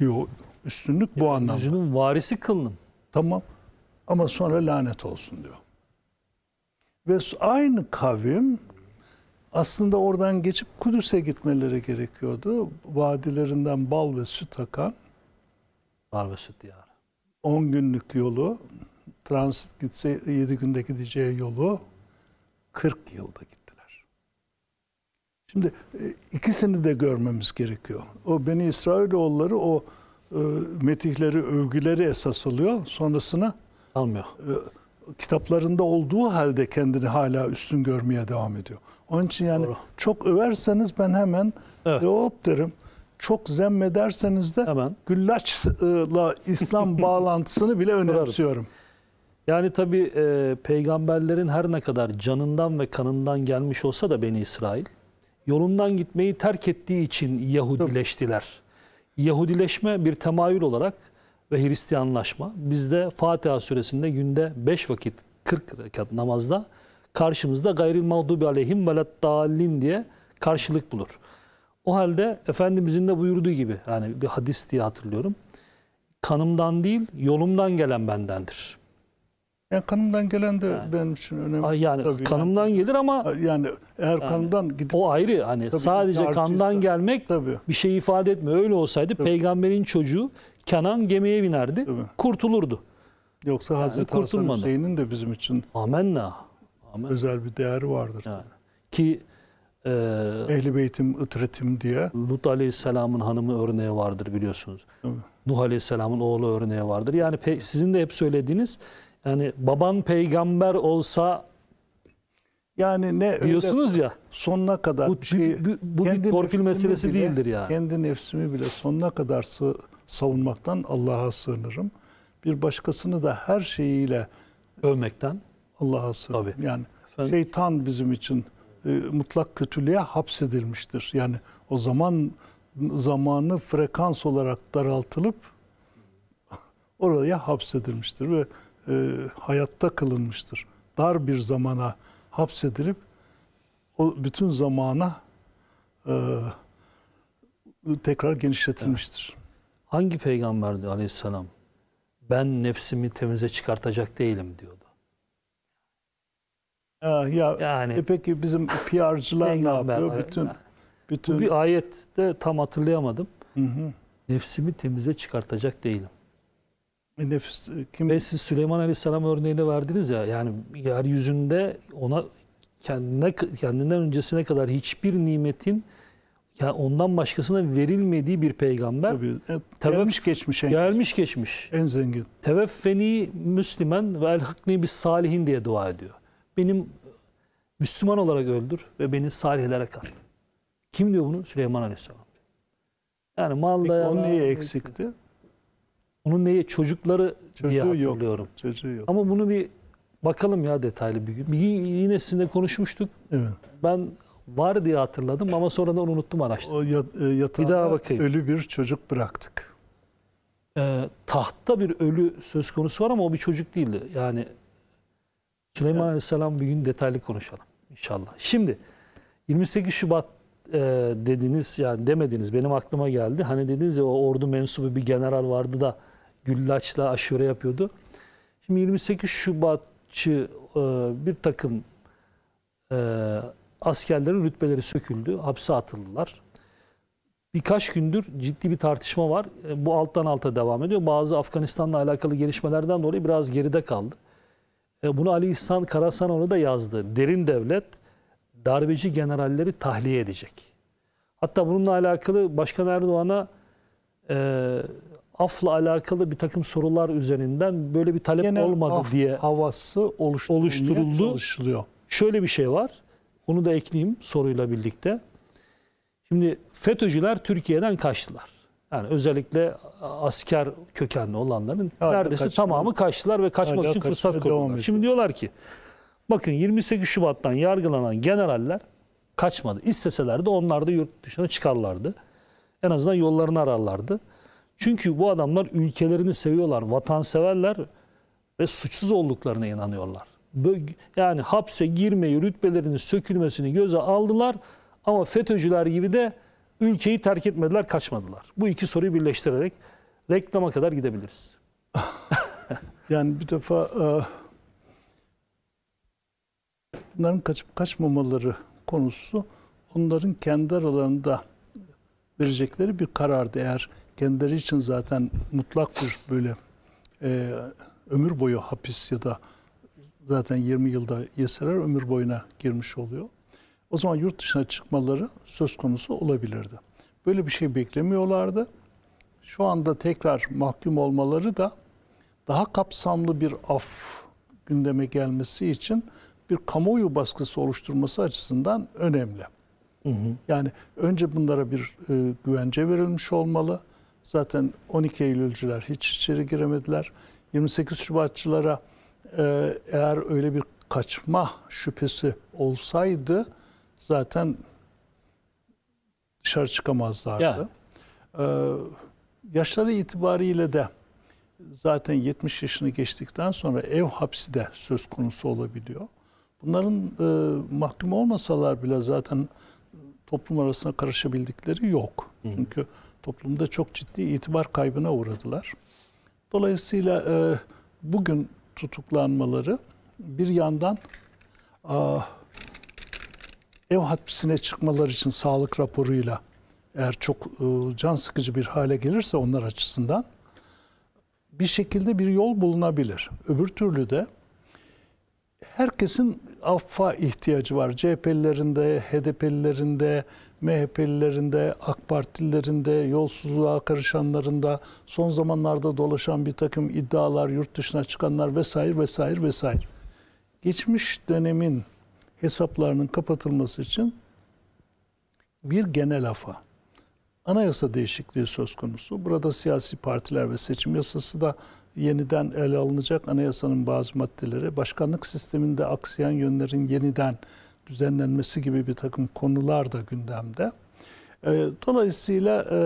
diyor. Üstünlük bu anlamda. Yüzünün varisi kılınım. Tamam. Ama sonra lanet olsun diyor. Ve aynı kavim aslında oradan geçip Kudüs'e gitmeleri gerekiyordu. Vadilerinden bal ve süt akan. Bal ve süt diyarı. 10 günlük yolu, transit gitse 7 günde gideceği yolu 40 yılda gitti. Şimdi e, ikisini de görmemiz gerekiyor. O Beni İsrailoğulları o e, metihleri, övgüleri esas alıyor. Sonrasına almıyor. E, kitaplarında olduğu halde kendini hala üstün görmeye devam ediyor. Onun için yani Doğru. çok överseniz ben hemen evet. e, hop derim. Çok zemmederseniz de hemen. güllaçla İslam *laughs* bağlantısını bile önemsiyorum. Yani tabii e, peygamberlerin her ne kadar canından ve kanından gelmiş olsa da Beni İsrail yolundan gitmeyi terk ettiği için Yahudileştiler. Yahudileşme bir temayül olarak ve Hristiyanlaşma. Bizde Fatiha suresinde günde 5 vakit 40 rekat namazda karşımızda gayril mağdubi aleyhim veleddallin diye karşılık bulur. O halde Efendimizin de buyurduğu gibi yani bir hadis diye hatırlıyorum. Kanımdan değil yolumdan gelen bendendir. Yani kanımdan gelen de yani, benim için önemli. Yani tabii kanımdan yani. gelir ama yani eğer yani, kanımdan gidip o ayrı hani tabii sadece kandan gelmek tabii. bir şey ifade etme Öyle olsaydı tabii. peygamberin çocuğu Kenan gemiye binerdi, tabii. kurtulurdu. Yoksa yani Hazreti Hasan Hüseyin'in de bizim için Amenna. Amen. özel bir değeri vardır. Yani. Ki e, Ehli beytim, ıtretim diye. Lut Aleyhisselam'ın hanımı örneği vardır biliyorsunuz. Evet. Nuh Aleyhisselam'ın oğlu örneği vardır. Yani sizin de hep söylediğiniz yani baban peygamber olsa yani ne diyorsunuz ya sonuna kadar bu, bir şey bu, bu bir torpil meselesi bile, değildir yani. Kendi nefsimi bile sonuna kadar savunmaktan Allah'a sığınırım. Bir başkasını da her şeyiyle övmekten Allah'a sığınırım. Tabii. Yani Efendim, şeytan bizim için e, mutlak kötülüğe hapsedilmiştir. Yani o zaman zamanı frekans olarak daraltılıp *laughs* oraya hapsedilmiştir ve e, hayatta kılınmıştır. Dar bir zamana hapsedilip o bütün zamana e, tekrar genişletilmiştir. Hangi peygamber diyor aleyhisselam ben nefsimi temize çıkartacak değilim diyordu. Ya, ya yani e peki bizim PR'cılar ne yapıyor? Bütün yani. bütün Bu bir ayette tam hatırlayamadım. Hı hı. Nefsimi temize çıkartacak değilim. Nefis, e, kim? Ve siz Süleyman Aleyhisselam örneğini verdiniz ya yani yeryüzünde ona kendine kendinden öncesine kadar hiçbir nimetin ya yani ondan başkasına verilmediği bir peygamber. Tabii. E, Tevef, gelmiş geçmiş en gelmiş geçmiş. En zengin. Teveffeni Müslüman ve elhakni bir salihin diye dua ediyor. Benim Müslüman olarak öldür ve beni salihlere kat. Kim diyor bunu? Süleyman Aleyhisselam. Yani mal da Onun niye eksikti? Onun neye çocukları Çocuğu diye hatırlıyorum. Yok. Çocuğu yok. Ama bunu bir bakalım ya detaylı bir gün. Bir gün yine sizinle konuşmuştuk. Evet. Ben var diye hatırladım ama sonradan unuttum araştırdım. O e, yatağında bir daha bakayım. ölü bir çocuk bıraktık. Ee, tahtta bir ölü söz konusu var ama o bir çocuk değildi. Yani Süleyman evet. Aleyhisselam bir gün detaylı konuşalım inşallah. Şimdi 28 Şubat e, dediniz yani demediniz benim aklıma geldi. Hani dediniz ya o ordu mensubu bir general vardı da güllaçla aşure yapıyordu. Şimdi 28 Şubatçı e, bir takım e, askerlerin rütbeleri söküldü, hapse atıldılar. Birkaç gündür ciddi bir tartışma var. E, bu alttan alta devam ediyor. Bazı Afganistan'la alakalı gelişmelerden dolayı biraz geride kaldı. Bunu Ali İhsan Karasanoğlu da yazdı. Derin devlet darbeci generalleri tahliye edecek. Hatta bununla alakalı Başkan Erdoğan'a afla alakalı bir takım sorular üzerinden böyle bir talep Genel olmadı af diye havası oluşturuldu. Çalışılıyor. Şöyle bir şey var. Onu da ekleyeyim soruyla birlikte. Şimdi FETÖ'cüler Türkiye'den kaçtılar. Yani özellikle asker kökenli olanların Hala neredeyse kaçma. tamamı kaçtılar ve kaçmak Hala için fırsat kurdular. Şimdi diyorlar ki bakın 28 Şubat'tan yargılanan generaller kaçmadı. de onlar da yurt dışına çıkarlardı. En azından yollarını ararlardı. Çünkü bu adamlar ülkelerini seviyorlar, vatanseverler ve suçsuz olduklarına inanıyorlar. Yani hapse girmeyi, rütbelerinin sökülmesini göze aldılar ama FETÖ'cüler gibi de ülkeyi terk etmediler, kaçmadılar. Bu iki soruyu birleştirerek reklama kadar gidebiliriz. *laughs* yani bir defa e, bunların kaçıp kaçmamaları konusu onların kendi aralarında verecekleri bir karardı eğer kendileri için zaten mutlak bir böyle e, ömür boyu hapis ya da zaten 20 yılda yeseler ömür boyuna girmiş oluyor. O zaman yurt dışına çıkmaları söz konusu olabilirdi. Böyle bir şey beklemiyorlardı. Şu anda tekrar mahkum olmaları da daha kapsamlı bir af gündeme gelmesi için bir kamuoyu baskısı oluşturması açısından önemli. Hı hı. Yani önce bunlara bir e, güvence verilmiş olmalı. Zaten 12 Eylülcüler hiç içeri giremediler. 28 Şubatçılara e, eğer öyle bir kaçma şüphesi olsaydı zaten dışarı çıkamazlardı. Ya. Ee, yaşları itibariyle de zaten 70 yaşını geçtikten sonra ev hapsi de söz konusu olabiliyor. Bunların e, mahkum olmasalar bile zaten toplum arasına karışabildikleri yok. Hı. Çünkü toplumda çok ciddi itibar kaybına uğradılar. Dolayısıyla e, bugün tutuklanmaları bir yandan a, ev hapsine çıkmalar için sağlık raporuyla eğer çok e, can sıkıcı bir hale gelirse onlar açısından bir şekilde bir yol bulunabilir. Öbür türlü de herkesin affa ihtiyacı var. CHP'lilerinde, HDP'lilerinde, MHP'lilerinde, AK Partililerinde, yolsuzluğa karışanlarında, son zamanlarda dolaşan bir takım iddialar, yurt dışına çıkanlar vesaire vesaire vesaire. Geçmiş dönemin hesaplarının kapatılması için bir genel afa, anayasa değişikliği söz konusu. Burada siyasi partiler ve seçim yasası da yeniden ele alınacak. Anayasanın bazı maddeleri, başkanlık sisteminde aksayan yönlerin yeniden düzenlenmesi gibi bir takım konular da gündemde. Ee, dolayısıyla e,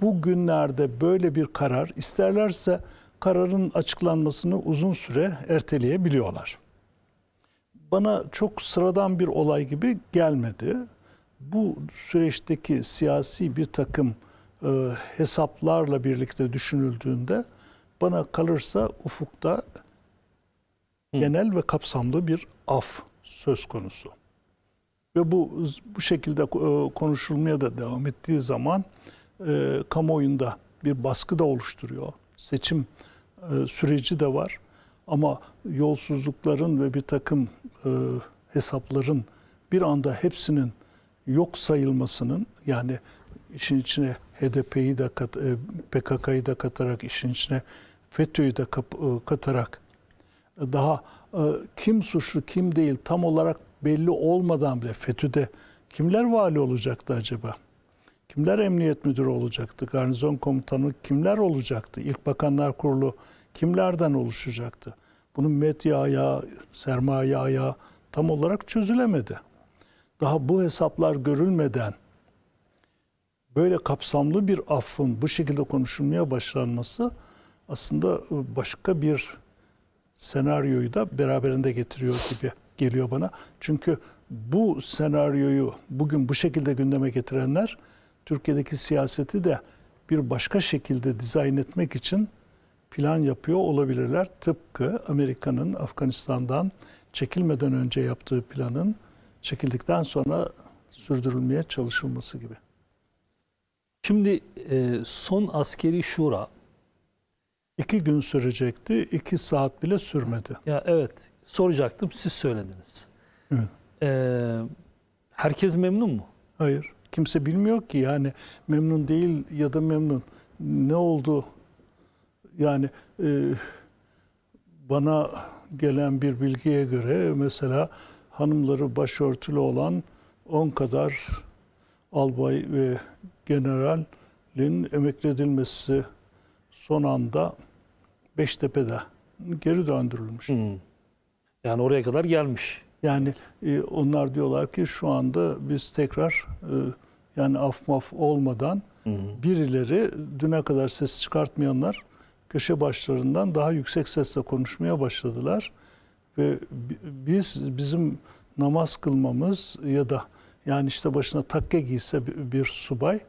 bu günlerde böyle bir karar isterlerse kararın açıklanmasını uzun süre erteleyebiliyorlar. Bana çok sıradan bir olay gibi gelmedi. Bu süreçteki siyasi bir takım e, hesaplarla birlikte düşünüldüğünde bana kalırsa ufukta genel ve kapsamlı bir af söz konusu. Ve bu bu şekilde e, konuşulmaya da devam ettiği zaman e, kamuoyunda bir baskı da oluşturuyor. Seçim e, süreci de var. Ama yolsuzlukların ve bir takım e, hesapların bir anda hepsinin yok sayılmasının yani işin içine HDP'yi de kat, e, PKK'yı da katarak işin içine FETÖ'yü de e, katarak daha ee, kim suçlu kim değil tam olarak belli olmadan bile FETÖ'de kimler vali olacaktı acaba? Kimler emniyet müdürü olacaktı? Garnizon komutanı kimler olacaktı? İlk Bakanlar Kurulu kimlerden oluşacaktı? Bunun medya ayağı, sermaye ayağı tam olarak çözülemedi. Daha bu hesaplar görülmeden böyle kapsamlı bir affın bu şekilde konuşulmaya başlanması aslında e, başka bir senaryoyu da beraberinde getiriyor gibi geliyor bana. Çünkü bu senaryoyu bugün bu şekilde gündeme getirenler Türkiye'deki siyaseti de bir başka şekilde dizayn etmek için plan yapıyor olabilirler. Tıpkı Amerika'nın Afganistan'dan çekilmeden önce yaptığı planın çekildikten sonra sürdürülmeye çalışılması gibi. Şimdi e, son askeri şura İki gün sürecekti. iki saat bile sürmedi. Ya evet soracaktım siz söylediniz. Ee, herkes memnun mu? Hayır. Kimse bilmiyor ki yani memnun değil ya da memnun. Ne oldu? Yani e, bana gelen bir bilgiye göre mesela hanımları başörtülü olan 10 kadar albay ve generalin emekli edilmesi son anda Beştepe'de geri döndürülmüş. Hı. Yani oraya kadar gelmiş. Yani e, onlar diyorlar ki şu anda biz tekrar e, yani af maf olmadan hı birileri düne kadar ses çıkartmayanlar köşe başlarından daha yüksek sesle konuşmaya başladılar ve biz bizim namaz kılmamız ya da yani işte başına takke giyse bir subay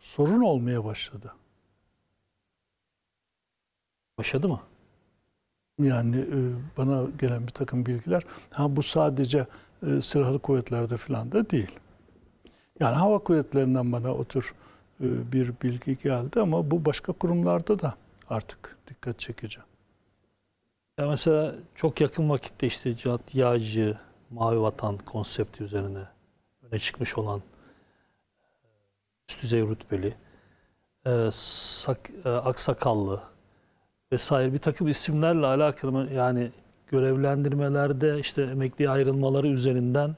sorun olmaya başladı. Başladı mı? Yani e, bana gelen bir takım bilgiler. Ha bu sadece e, silahlı kuvvetlerde falan da değil. Yani hava kuvvetlerinden bana otur e, bir bilgi geldi ama bu başka kurumlarda da artık dikkat çekici. Ya mesela çok yakın vakitte işte Cihat Yağcı, Mavi Vatan konsepti üzerine öne çıkmış olan e, üst düzey rütbeli, e, sak, e, aksakallı, vesaire bir takım isimlerle alakalı yani görevlendirmelerde işte emekli ayrılmaları üzerinden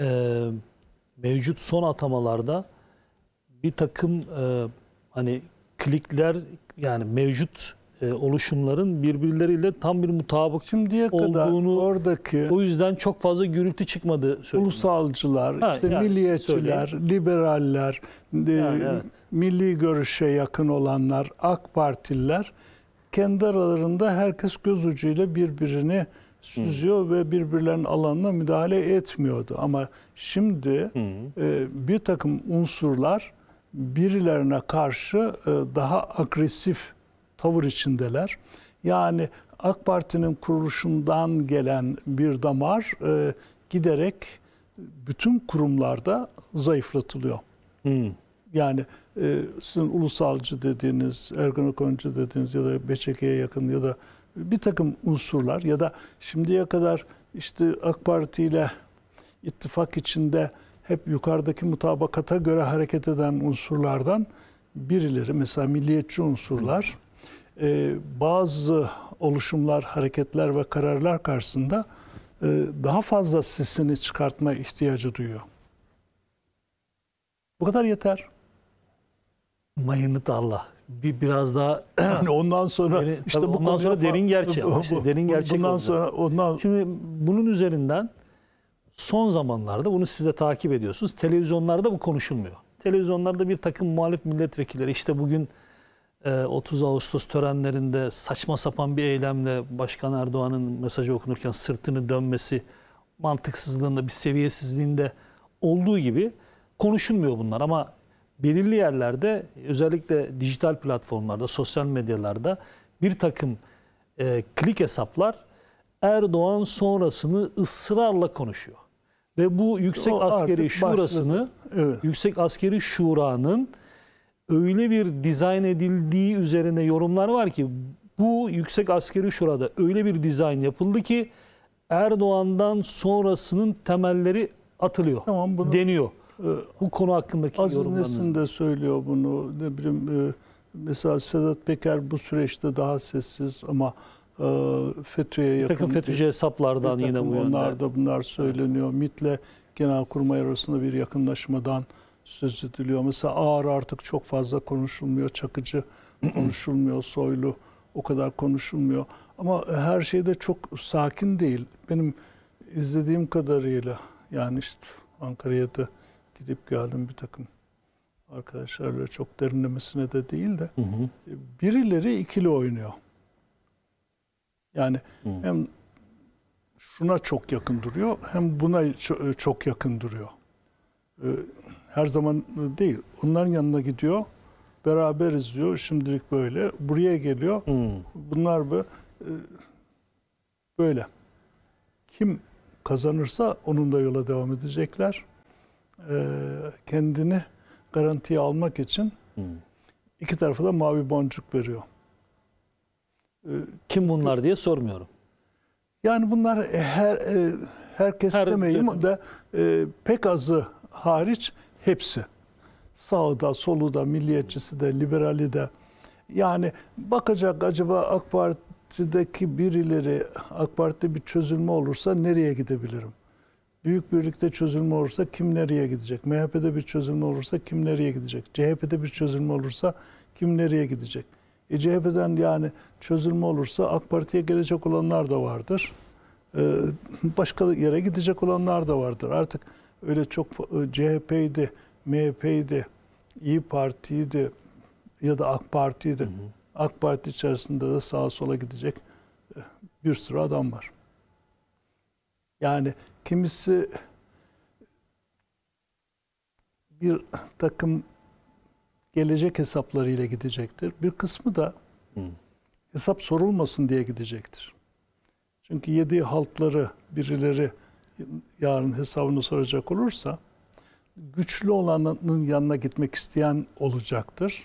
e, mevcut son atamalarda bir takım e, hani klikler yani mevcut e, oluşumların birbirleriyle tam bir mutabık Şimdiye olduğunu kadar oradaki o yüzden çok fazla gürültü çıkmadı Ulusalcılar, ha, işte yani milliyetçiler, söyleyeyim. liberaller, yani, e, evet. milli görüşe yakın olanlar, AK Partililer kendi aralarında herkes göz ucuyla birbirini süzüyor Hı. ve birbirlerinin alanına müdahale etmiyordu. Ama şimdi e, bir takım unsurlar birilerine karşı e, daha agresif tavır içindeler. Yani AK Parti'nin kuruluşundan gelen bir damar e, giderek bütün kurumlarda zayıflatılıyor. Hmm. Yani ee, sizin ulusalcı dediğiniz, Ergenekoncu dediğiniz ya da Beçeke'ye yakın ya da bir takım unsurlar ya da şimdiye kadar işte AK Parti ile ittifak içinde hep yukarıdaki mutabakata göre hareket eden unsurlardan birileri mesela milliyetçi unsurlar e, bazı oluşumlar, hareketler ve kararlar karşısında e, daha fazla sesini çıkartma ihtiyacı duyuyor. Bu kadar yeter. Mayınlıt Allah. Bir biraz daha yani ondan sonra derin, işte bu ondan sonra derin gerçek. Bu, derin gerçek. Bundan olacak. sonra ondan Şimdi bunun üzerinden son zamanlarda bunu size takip ediyorsunuz. Televizyonlarda bu konuşulmuyor. Televizyonlarda bir takım muhalif milletvekilleri işte bugün 30 e, Ağustos törenlerinde saçma sapan bir eylemle Başkan Erdoğan'ın mesajı okunurken sırtını dönmesi mantıksızlığında bir seviyesizliğinde olduğu gibi konuşulmuyor bunlar ama belirli yerlerde özellikle dijital platformlarda, sosyal medyalarda bir takım e, klik hesaplar Erdoğan sonrasını ısrarla konuşuyor. Ve bu yüksek o askeri şurasını, evet. yüksek askeri şuranın öyle bir dizayn edildiği üzerine yorumlar var ki bu yüksek askeri şurada öyle bir dizayn yapıldı ki Erdoğan'dan sonrasının temelleri atılıyor, tamam, bunu... deniyor bu konu hakkındaki Aziz yorumlarınız. Aziz Nesin de söylüyor bunu. Ne bileyim e, mesela Sedat Peker bu süreçte daha sessiz ama e, FETÖ'ye yakın. Takım FETÖ'cü hesaplardan yine bu Onlar da bunlar söyleniyor. MIT'le Genel Kurmay arasında bir yakınlaşmadan söz ediliyor. Mesela Ağar artık çok fazla konuşulmuyor. Çakıcı *clears throat* konuşulmuyor. Soylu o kadar konuşulmuyor. Ama her şeyde çok sakin değil. Benim izlediğim kadarıyla yani işte Ankara'ya da gidip geldim bir takım arkadaşlarla çok derinlemesine de değil de hı hı. E, birileri ikili oynuyor. Yani hı. hem şuna çok yakın duruyor hem buna e, çok yakın duruyor. E, her zaman değil. Onların yanına gidiyor. Beraberiz diyor. Şimdilik böyle. Buraya geliyor. Hı. Bunlar bu böyle. Kim kazanırsa onun da yola devam edecekler e, kendini garantiye almak için hmm. iki tarafa da mavi boncuk veriyor. E, Kim bunlar diye sormuyorum. Yani bunlar her e, herkes her, demeyeyim evet. Şey- de e, pek azı hariç hepsi. Sağda, solu da, milliyetçisi de, liberali de. Yani bakacak acaba AK Parti'deki birileri, AK Parti'de bir çözülme olursa nereye gidebilirim? Büyük birlikte çözülme olursa kim nereye gidecek? MHP'de bir çözülme olursa kim nereye gidecek? CHP'de bir çözülme olursa kim nereye gidecek? E CHP'den yani çözülme olursa AK Parti'ye gelecek olanlar da vardır. Ee, başka yere gidecek olanlar da vardır. Artık öyle çok e, CHP'ydi, MHP'ydi, İyi Parti'ydi ya da AK Parti'ydi. Hı hı. AK Parti içerisinde de sağa sola gidecek e, bir sürü adam var. Yani Kimisi bir takım gelecek hesaplarıyla gidecektir. Bir kısmı da hesap sorulmasın diye gidecektir. Çünkü yediği haltları birileri yarın hesabını soracak olursa güçlü olanın yanına gitmek isteyen olacaktır.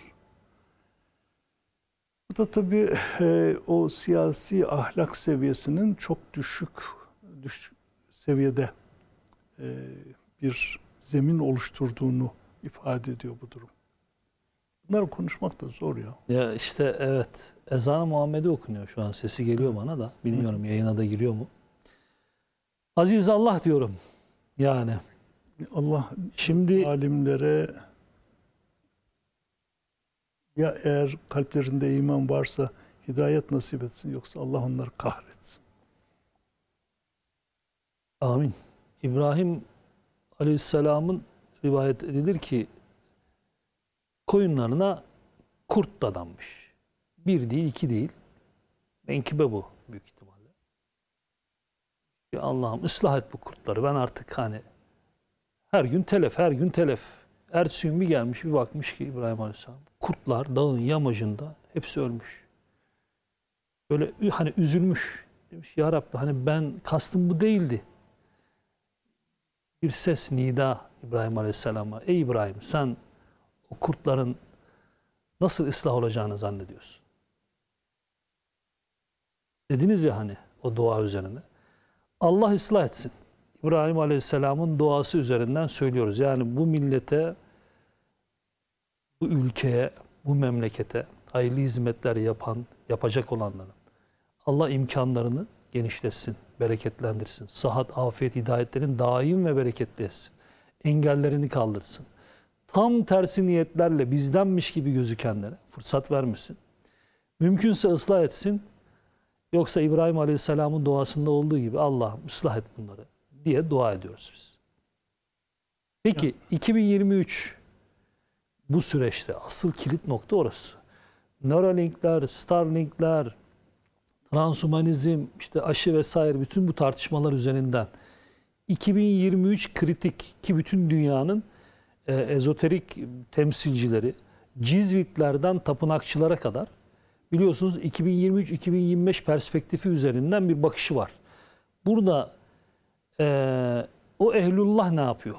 Bu da tabii e, o siyasi ahlak seviyesinin çok düşük, düşük seviyede e, bir zemin oluşturduğunu ifade ediyor bu durum. Bunları konuşmak da zor ya. Ya işte evet. Ezan-ı Muhammed'i okunuyor şu an. Sesi geliyor bana da. Bilmiyorum yayına da giriyor mu? Aziz Allah diyorum. Yani. Allah şimdi alimlere ya eğer kalplerinde iman varsa hidayet nasip etsin yoksa Allah onları kahretsin. Amin. İbrahim Aleyhisselam'ın rivayet edilir ki koyunlarına kurt dadanmış. Bir değil, iki değil. Menkıbe bu büyük ihtimalle. Ya Allah'ım ıslah et bu kurtları. Ben artık hani her gün telef, her gün telef. Ertesi gün bir gelmiş bir bakmış ki İbrahim Aleyhisselam. Kurtlar dağın yamacında hepsi ölmüş. Böyle hani üzülmüş. Demiş ya Rabbi hani ben kastım bu değildi bir ses nida İbrahim Aleyhisselam'a. Ey İbrahim sen o kurtların nasıl ıslah olacağını zannediyorsun? Dediniz ya hani o dua üzerine. Allah ıslah etsin. İbrahim Aleyhisselam'ın duası üzerinden söylüyoruz. Yani bu millete, bu ülkeye, bu memlekete hayırlı hizmetler yapan, yapacak olanların Allah imkanlarını genişletsin bereketlendirsin. Sıhhat, afiyet, hidayetlerin daim ve bereketli etsin. Engellerini kaldırsın. Tam tersi niyetlerle bizdenmiş gibi gözükenlere fırsat vermesin. Mümkünse ıslah etsin. Yoksa İbrahim Aleyhisselam'ın duasında olduğu gibi Allah ıslah et bunları diye dua ediyoruz biz. Peki 2023 bu süreçte asıl kilit nokta orası. Neuralink'ler, Starlink'ler, transhumanizm, işte aşı vesaire bütün bu tartışmalar üzerinden 2023 kritik ki bütün dünyanın e, ezoterik temsilcileri Cizvitlerden tapınakçılara kadar biliyorsunuz 2023-2025 perspektifi üzerinden bir bakışı var. Burada e, o ehlullah ne yapıyor?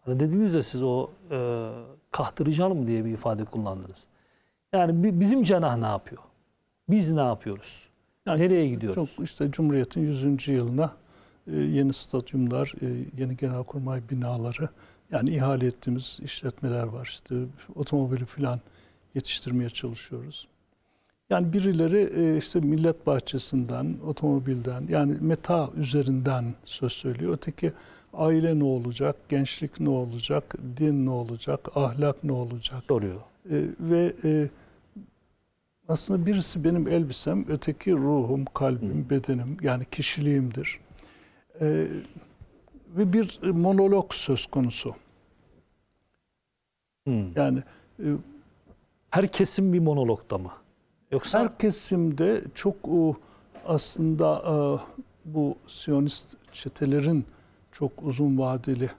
Hani dediniz ya siz o e, kahtırıcan mı diye bir ifade kullandınız. Yani bizim cenah ne yapıyor? Biz ne yapıyoruz? Yani nereye gidiyoruz? Çok işte Cumhuriyet'in 100. yılına e, yeni stadyumlar, e, yeni genelkurmay binaları, yani ihale ettiğimiz işletmeler var. İşte otomobili falan yetiştirmeye çalışıyoruz. Yani birileri e, işte millet bahçesinden, otomobilden yani meta üzerinden söz söylüyor. Öteki aile ne olacak, gençlik ne olacak, din ne olacak, ahlak ne olacak? Soruyor. Ve aslında birisi benim elbisem, öteki ruhum, kalbim, bedenim yani kişiliğimdir. Ee, ve bir e, monolog söz konusu. Hmm. Yani e, her kesim bir monologda mı? Yoksa her kesimde çok o e, aslında e, bu Siyonist çetelerin çok uzun vadeli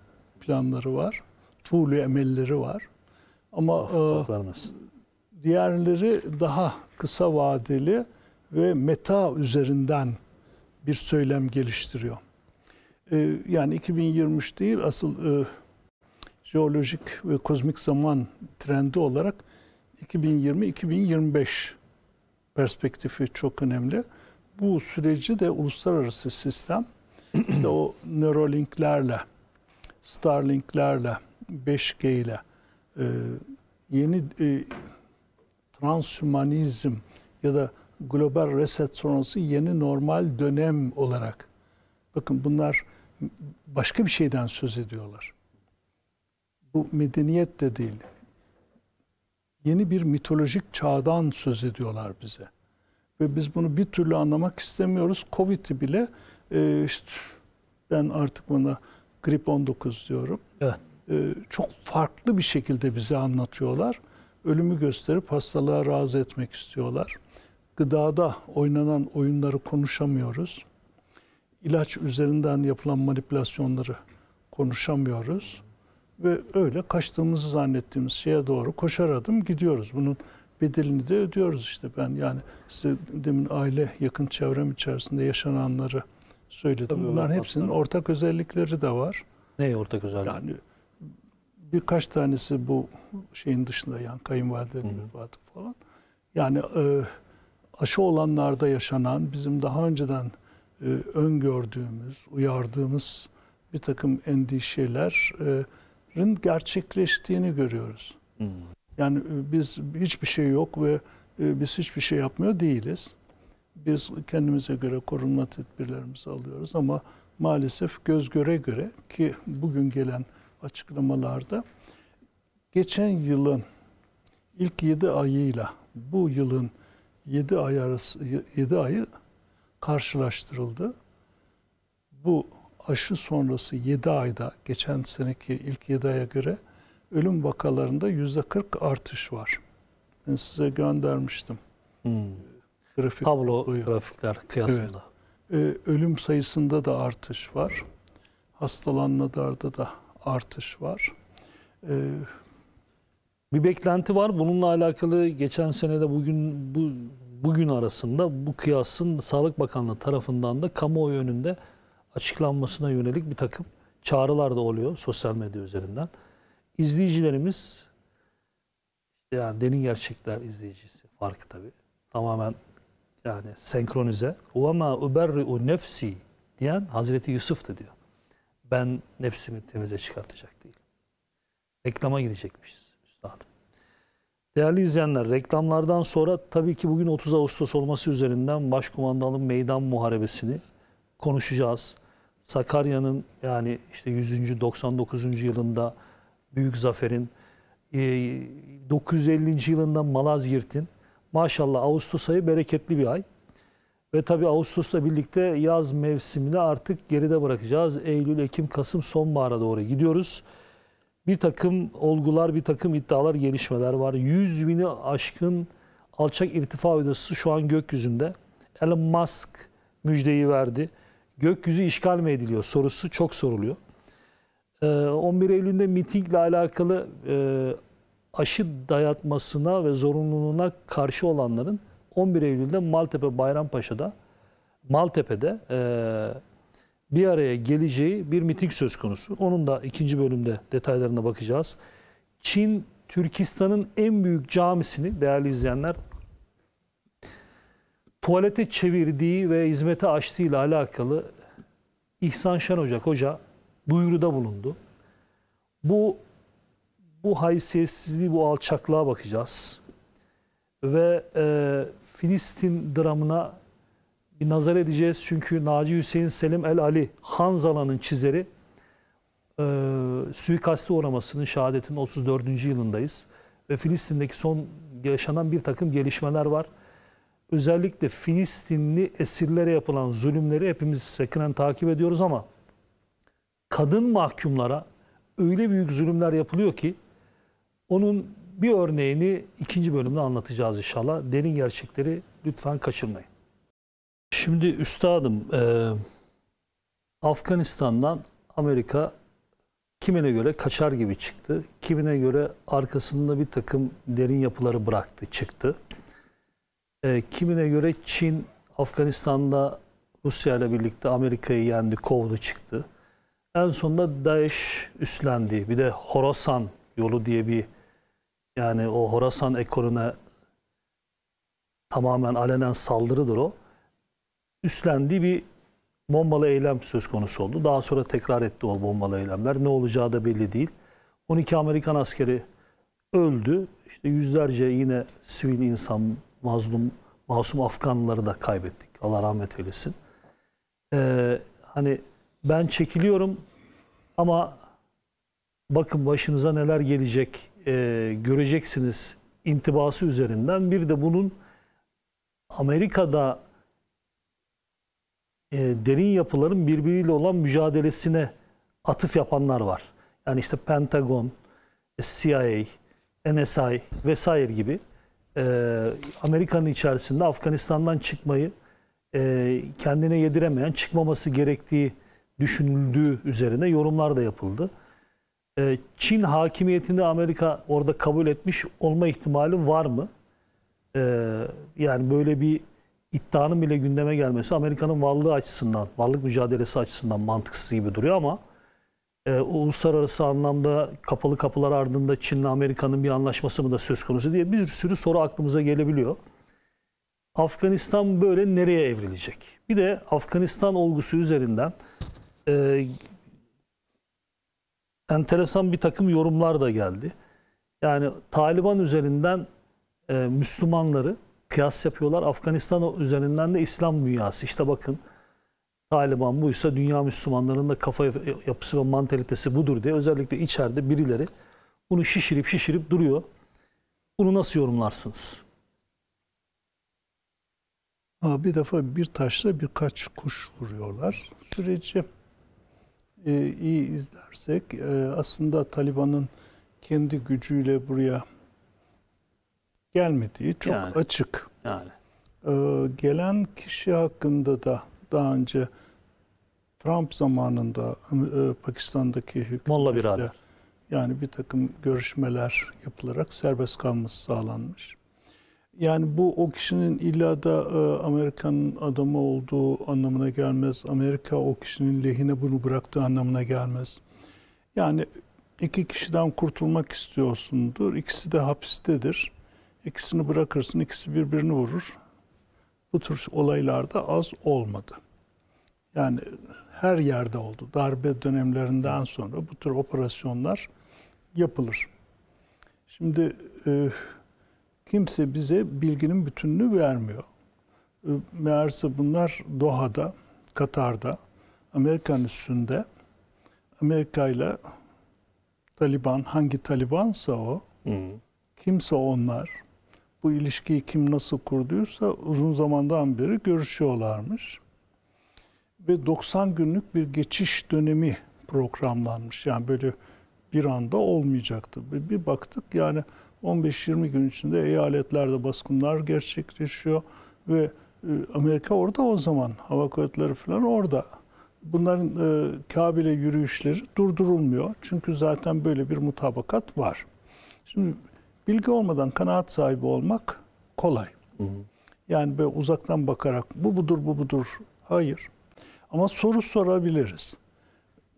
planları var. Tuğlu emelleri var. Ama Allah e, Diğerleri daha kısa vadeli ve meta üzerinden bir söylem geliştiriyor. Ee, yani 2023 değil asıl e, jeolojik ve kozmik zaman trendi olarak 2020-2025 perspektifi çok önemli. Bu süreci de uluslararası sistem işte o Neuralink'lerle, Starlink'lerle, 5G ile e, yeni e, transhumanizm ya da global reset sonrası yeni normal dönem olarak. Bakın bunlar başka bir şeyden söz ediyorlar. Bu medeniyet de değil. Yeni bir mitolojik çağdan söz ediyorlar bize. Ve biz bunu bir türlü anlamak istemiyoruz. Covid'i bile e, işte ben artık buna grip 19 diyorum. Evet. E, çok farklı bir şekilde bize anlatıyorlar ölümü gösterip hastalığa razı etmek istiyorlar. Gıdada oynanan oyunları konuşamıyoruz. İlaç üzerinden yapılan manipülasyonları konuşamıyoruz. Ve öyle kaçtığımızı zannettiğimiz şeye doğru koşar adım gidiyoruz. Bunun bedelini de ödüyoruz işte ben yani size demin aile yakın çevrem içerisinde yaşananları söyledim. Tabii Bunların hepsinin ortak özellikleri de var. Ne ortak özellik? Yani birkaç tanesi bu şeyin dışında yani kayınvalidenin vefatı falan. Yani e, aşı olanlarda yaşanan bizim daha önceden e, öngördüğümüz, uyardığımız bir takım endişelerin gerçekleştiğini görüyoruz. Hmm. Yani e, biz hiçbir şey yok ve e, biz hiçbir şey yapmıyor değiliz. Biz kendimize göre korunma tedbirlerimizi alıyoruz ama maalesef göz göre göre ki bugün gelen açıklamalarda geçen yılın ilk 7 ayıyla bu yılın 7 ay arası 7 ayı karşılaştırıldı. Bu aşı sonrası 7 ayda geçen seneki ilk 7 aya göre ölüm vakalarında %40 artış var. Ben size göndermiştim. Hmm. Ee, Grafik Tablo boyu. grafikler kıyasında. Evet. Ee, ölüm sayısında da artış var. Hastalanmalarda da artış var. Ee, bir beklenti var. Bununla alakalı geçen senede bugün bu bugün arasında bu kıyasın Sağlık Bakanlığı tarafından da kamuoyu önünde açıklanmasına yönelik bir takım çağrılar da oluyor sosyal medya üzerinden. İzleyicilerimiz yani Derin Gerçekler izleyicisi farkı tabii. Tamamen yani senkronize. Ve ma uberri'u nefsi diyen Hazreti Yusuf'tu diyor ben nefsimi temize çıkartacak değil. Reklama gidecekmişiz üstadım. Değerli izleyenler reklamlardan sonra tabii ki bugün 30 Ağustos olması üzerinden Başkumandanın meydan muharebesini konuşacağız. Sakarya'nın yani işte 100. 99. yılında Büyük Zafer'in 950. E, yılında Malazgirt'in maşallah Ağustos ayı bereketli bir ay. Ve tabii Ağustos'la birlikte yaz mevsimini artık geride bırakacağız. Eylül, Ekim, Kasım sonbahara doğru gidiyoruz. Bir takım olgular, bir takım iddialar, gelişmeler var. 100 bini aşkın alçak irtifa ödesi şu an gökyüzünde. Elon Musk müjdeyi verdi. Gökyüzü işgal mi ediliyor sorusu çok soruluyor. 11 ee, Eylül'de mitingle alakalı e, aşı dayatmasına ve zorunluluğuna karşı olanların 11 Eylül'de Maltepe Bayrampaşa'da Maltepe'de e, bir araya geleceği bir miting söz konusu. Onun da ikinci bölümde detaylarına bakacağız. Çin Türkistan'ın en büyük camisini değerli izleyenler tuvalete çevirdiği ve hizmete açtığıyla alakalı İhsan Şen Hoca, Hoca duyuruda bulundu. Bu bu haysiyetsizliği, bu alçaklığa bakacağız. Ve e, Filistin dramına bir nazar edeceğiz. Çünkü Naci Hüseyin Selim El Ali Hanzala'nın çizeri e, suikaste uğramasının şehadetinin 34. yılındayız. Ve Filistin'deki son yaşanan bir takım gelişmeler var. Özellikle Filistinli esirlere yapılan zulümleri hepimiz sakinen takip ediyoruz ama kadın mahkumlara öyle büyük zulümler yapılıyor ki onun bir örneğini ikinci bölümde anlatacağız inşallah. Derin gerçekleri lütfen kaçırmayın. Şimdi üstadım e, Afganistan'dan Amerika kimine göre kaçar gibi çıktı. Kimine göre arkasında bir takım derin yapıları bıraktı, çıktı. E, kimine göre Çin Afganistan'da Rusya ile birlikte Amerika'yı yendi, kovdu çıktı. En sonunda Daesh üstlendi. Bir de Horasan yolu diye bir yani o Horasan ekolüne tamamen alenen saldırıdır o. Üstlendiği bir bombalı eylem söz konusu oldu. Daha sonra tekrar etti o bombalı eylemler. Ne olacağı da belli değil. 12 Amerikan askeri öldü. İşte yüzlerce yine sivil insan, mazlum, masum Afganlıları da kaybettik. Allah rahmet eylesin. Ee, hani ben çekiliyorum ama bakın başınıza neler gelecek e, göreceksiniz intibası üzerinden. Bir de bunun Amerika'da e, derin yapıların birbiriyle olan mücadelesine atıf yapanlar var. Yani işte Pentagon, e, CIA, NSI vesaire gibi e, Amerika'nın içerisinde Afganistan'dan çıkmayı e, kendine yediremeyen, çıkmaması gerektiği düşünüldüğü üzerine yorumlar da yapıldı. Ee, Çin hakimiyetini Amerika orada kabul etmiş olma ihtimali var mı? Ee, yani böyle bir iddianın bile gündeme gelmesi Amerika'nın varlığı açısından, varlık mücadelesi açısından mantıksız gibi duruyor ama e, uluslararası anlamda kapalı kapılar ardında Çin'le Amerika'nın bir anlaşması mı da söz konusu diye bir sürü soru aklımıza gelebiliyor. Afganistan böyle nereye evrilecek? Bir de Afganistan olgusu üzerinden e, enteresan bir takım yorumlar da geldi. Yani Taliban üzerinden e, Müslümanları kıyas yapıyorlar. Afganistan üzerinden de İslam dünyası. İşte bakın Taliban buysa dünya Müslümanlarının da kafa yapısı ve mantalitesi budur diye özellikle içeride birileri bunu şişirip şişirip duruyor. Bunu nasıl yorumlarsınız? Aa, bir defa bir taşla birkaç kuş vuruyorlar. Süreci e, iyi izlersek e, aslında Taliban'ın kendi gücüyle buraya gelmediği çok yani. açık. Yani. E, gelen kişi hakkında da daha önce Trump zamanında e, Pakistan'daki hükümetle yani bir takım görüşmeler yapılarak serbest kalması sağlanmış. Yani bu o kişinin illa da e, Amerika'nın adamı olduğu anlamına gelmez. Amerika o kişinin lehine bunu bıraktığı anlamına gelmez. Yani iki kişiden kurtulmak istiyorsundur. İkisi de hapistedir. İkisini bırakırsın, ikisi birbirini vurur. Bu tür olaylarda az olmadı. Yani her yerde oldu. Darbe dönemlerinden sonra bu tür operasyonlar yapılır. Şimdi e, kimse bize bilginin bütününü vermiyor. Ee, meğerse bunlar Doha'da, Katar'da, Amerikan üstünde Amerika ile Taliban, hangi Talibansa o, hı kimse onlar, bu ilişkiyi kim nasıl kurduysa uzun zamandan beri görüşüyorlarmış. Ve 90 günlük bir geçiş dönemi programlanmış. Yani böyle bir anda olmayacaktı. Bir baktık yani 15-20 gün içinde eyaletlerde baskınlar gerçekleşiyor ve e, Amerika orada o zaman. Hava kuvvetleri falan orada. Bunların e, Kabil'e yürüyüşleri durdurulmuyor. Çünkü zaten böyle bir mutabakat var. Şimdi bilgi olmadan kanaat sahibi olmak kolay. Hı hı. Yani böyle uzaktan bakarak bu budur bu budur hayır. Ama soru sorabiliriz.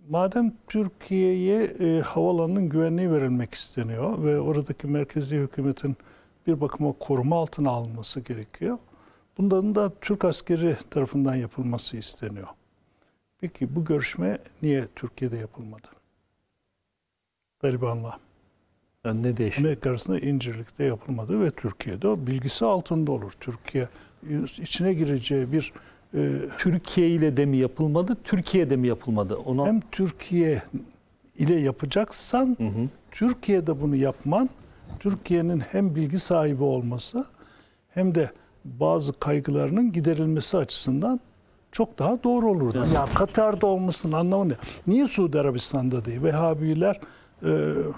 Madem Türkiye'ye e, havalanın güvenliği verilmek isteniyor ve oradaki merkezi hükümetin bir bakıma koruma altına alınması gerekiyor. bundan da Türk askeri tarafından yapılması isteniyor. Peki bu görüşme niye Türkiye'de yapılmadı? Taliban'la. Yani ne değişti? Amerika arasında incirlikte yapılmadı ve Türkiye'de o bilgisi altında olur. Türkiye içine gireceği bir ee, Türkiye ile de mi yapılmadı, Türkiye'de mi yapılmadı? Ona... Hem Türkiye ile yapacaksan hı hı. Türkiye'de bunu yapman Türkiye'nin hem bilgi sahibi olması hem de bazı kaygılarının giderilmesi açısından çok daha doğru olurdu. Yani. Ya Katar'da olmasının anlamı ne? Niye Suudi Arabistan'da değil? Vehhabiler e,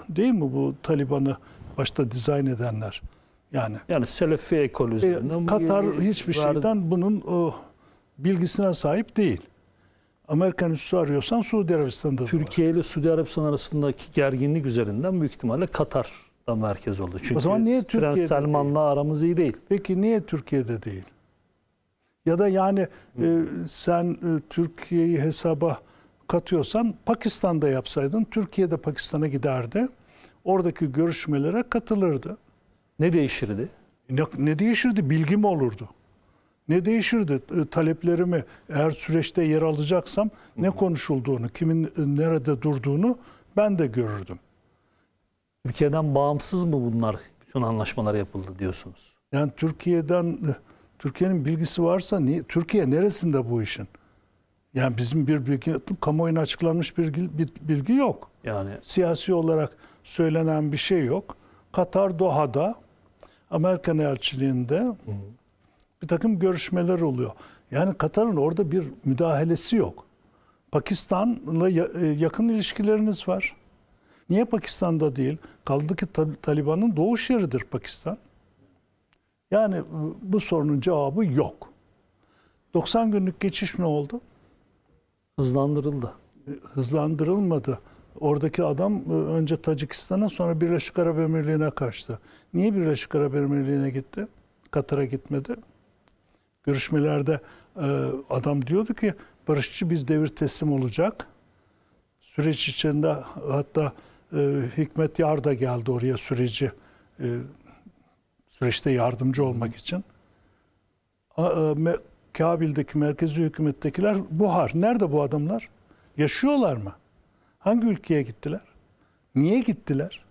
değil mi bu Taliban'ı başta dizayn edenler? Yani yani Selefi ekolü üzerinden. E, Katar hiçbir vardı. şeyden bunun o, oh, bilgisine sahip değil. Amerikan üssü arıyorsan Suudi Arabistan'da Türkiye var. ile Suudi Arabistan arasındaki gerginlik üzerinden büyük ihtimalle Katar'da merkez oldu. Çünkü o zaman niye Türkiye'de Prens Selman'la değil? aramız iyi değil. Peki niye Türkiye'de değil? Ya da yani e, sen e, Türkiye'yi hesaba katıyorsan Pakistan'da yapsaydın Türkiye'de Pakistan'a giderdi. Oradaki görüşmelere katılırdı. Ne değişirdi? Ne, ne değişirdi? Bilgi mi olurdu? Ne değişirdi e, taleplerimi eğer süreçte yer alacaksam ne konuşulduğunu, kimin e, nerede durduğunu ben de görürdüm. Ülkeden bağımsız mı bunlar? Bütün anlaşmalar yapıldı diyorsunuz. Yani Türkiye'den e, Türkiye'nin bilgisi varsa niye Türkiye neresinde bu işin? Yani bizim bir bilgi kamuoyuna açıklanmış bir bilgi, yok. Yani siyasi olarak söylenen bir şey yok. Katar Doha'da Amerikan elçiliğinde hı bir takım görüşmeler oluyor. Yani Katar'ın orada bir müdahalesi yok. Pakistan'la e, yakın ilişkileriniz var. Niye Pakistan'da değil? Kaldı ki Taliban'ın doğuş yeridir Pakistan. Yani e, bu sorunun cevabı yok. 90 günlük geçiş ne oldu? Hızlandırıldı. E, hızlandırılmadı. Oradaki adam önce Tacikistan'a sonra Birleşik Arap Emirliği'ne kaçtı. Niye Birleşik Arap Emirliği'ne gitti? Katar'a gitmedi görüşmelerde e, adam diyordu ki barışçı bir devir teslim olacak. Süreç içinde hatta e, Hikmet Yar da geldi oraya süreci e, süreçte yardımcı olmak için. Kabil'deki merkezi hükümettekiler buhar. Nerede bu adamlar? Yaşıyorlar mı? Hangi ülkeye gittiler? Niye gittiler?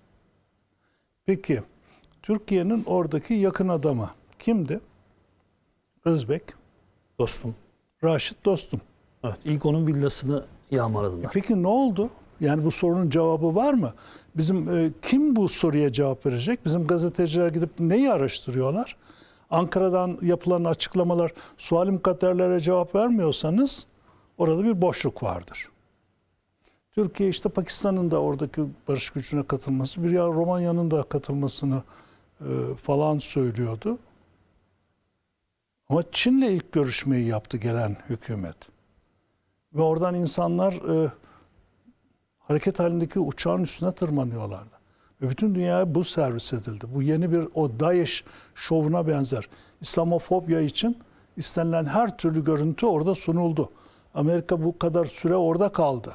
Peki Türkiye'nin oradaki yakın adamı kimdi? Özbek dostum. Raşit dostum. Evet ilk onun villasını yağmaladılar. E peki ne oldu? Yani bu sorunun cevabı var mı? Bizim e, kim bu soruya cevap verecek? Bizim gazeteciler gidip neyi araştırıyorlar? Ankara'dan yapılan açıklamalar sualim Kaderlere cevap vermiyorsanız orada bir boşluk vardır. Türkiye işte Pakistan'ın da oradaki barış gücüne katılması, bir ya Romanya'nın da katılmasını e, falan söylüyordu. Ama Çin'le ilk görüşmeyi yaptı gelen hükümet. Ve oradan insanlar e, hareket halindeki uçağın üstüne tırmanıyorlardı. Ve bütün dünyaya bu servis edildi. Bu yeni bir o Daesh şovuna benzer. İslamofobya için istenilen her türlü görüntü orada sunuldu. Amerika bu kadar süre orada kaldı.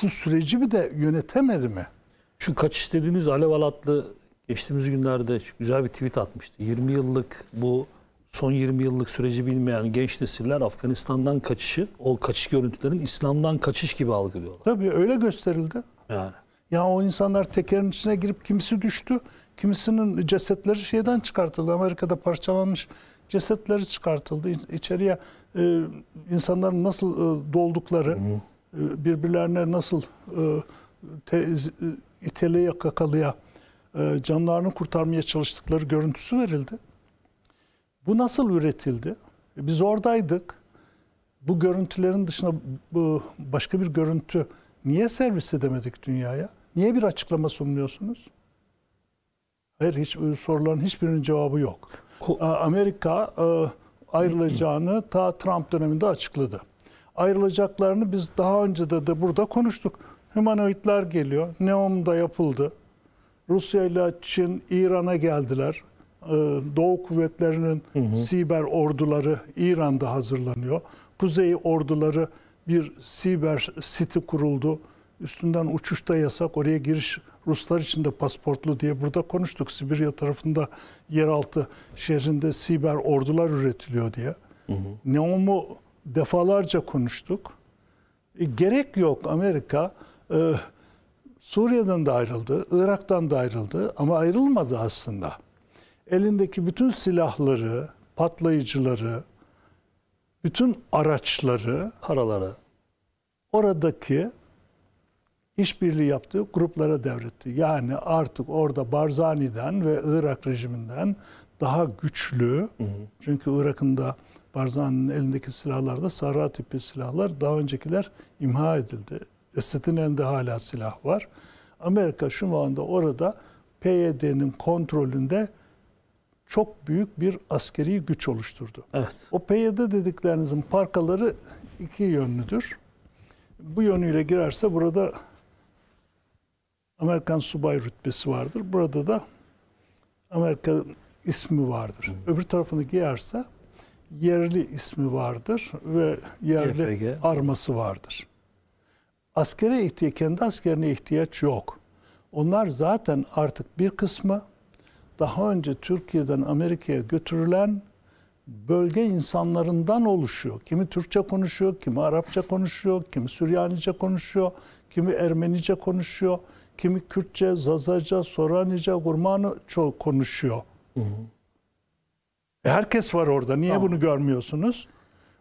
Şu süreci bir de yönetemedi mi? Şu kaçış dediğiniz Alev Alatlı geçtiğimiz günlerde güzel bir tweet atmıştı. 20 yıllık bu son 20 yıllık süreci bilmeyen genç nesiller Afganistan'dan kaçışı, o kaçış görüntülerin İslam'dan kaçış gibi algılıyorlar. Tabii öyle gösterildi. Yani. Ya o insanlar tekerin içine girip kimisi düştü, kimisinin cesetleri şeyden çıkartıldı. Amerika'da parçalanmış cesetleri çıkartıldı. İçeriye e, insanların nasıl e, doldukları, hı e, birbirlerine nasıl e, te, iteleye kakalaya e, canlarını kurtarmaya çalıştıkları görüntüsü verildi. Bu nasıl üretildi? E, biz oradaydık. Bu görüntülerin dışında bu başka bir görüntü niye servis edemedik dünyaya? Niye bir açıklama sunmuyorsunuz? Hayır hiç e, soruların hiçbirinin cevabı yok. Amerika ayrılacağını ta Trump döneminde açıkladı. Ayrılacaklarını biz daha önce de, de burada konuştuk. Humanoidler geliyor. Neom'da yapıldı. Rusya ile Çin İran'a geldiler. Ee, Doğu kuvvetlerinin hı hı. siber orduları İran'da hazırlanıyor. Kuzey orduları bir siber siti kuruldu. Üstünden uçuş da yasak. Oraya giriş Ruslar için de pasportlu diye burada konuştuk. Sibirya tarafında yeraltı şehrinde siber ordular üretiliyor diye. Hı Neom'u defalarca konuştuk. E, gerek yok Amerika. E, Suriye'den de ayrıldı, Irak'tan da ayrıldı ama ayrılmadı aslında. Elindeki bütün silahları, patlayıcıları, bütün araçları, paraları oradaki işbirliği yaptığı gruplara devretti. Yani artık orada Barzani'den ve Irak rejiminden daha güçlü. Hı hı. Çünkü Irak'ın da Barzani'nin elindeki silahlar da sarra tipi silahlar daha öncekiler imha edildi. Esad'ın elinde hala silah var. Amerika şu anda orada PYD'nin kontrolünde çok büyük bir askeri güç oluşturdu. Evet. O PYD dediklerinizin parkaları iki yönlüdür. Bu yönüyle girerse burada Amerikan subay rütbesi vardır. Burada da Amerika ismi vardır. Hı. Öbür tarafını giyerse yerli ismi vardır ve yerli YPG. arması vardır askere ihtiyaç, kendi askerine ihtiyaç yok. Onlar zaten artık bir kısmı daha önce Türkiye'den Amerika'ya götürülen bölge insanlarından oluşuyor. Kimi Türkçe konuşuyor, kimi Arapça konuşuyor, kimi Süryanice konuşuyor, kimi Ermenice konuşuyor, kimi Kürtçe, Zazaca, Soranice, Gurmanı çok konuşuyor. Hı hı. E, herkes var orada. Niye tamam. bunu görmüyorsunuz?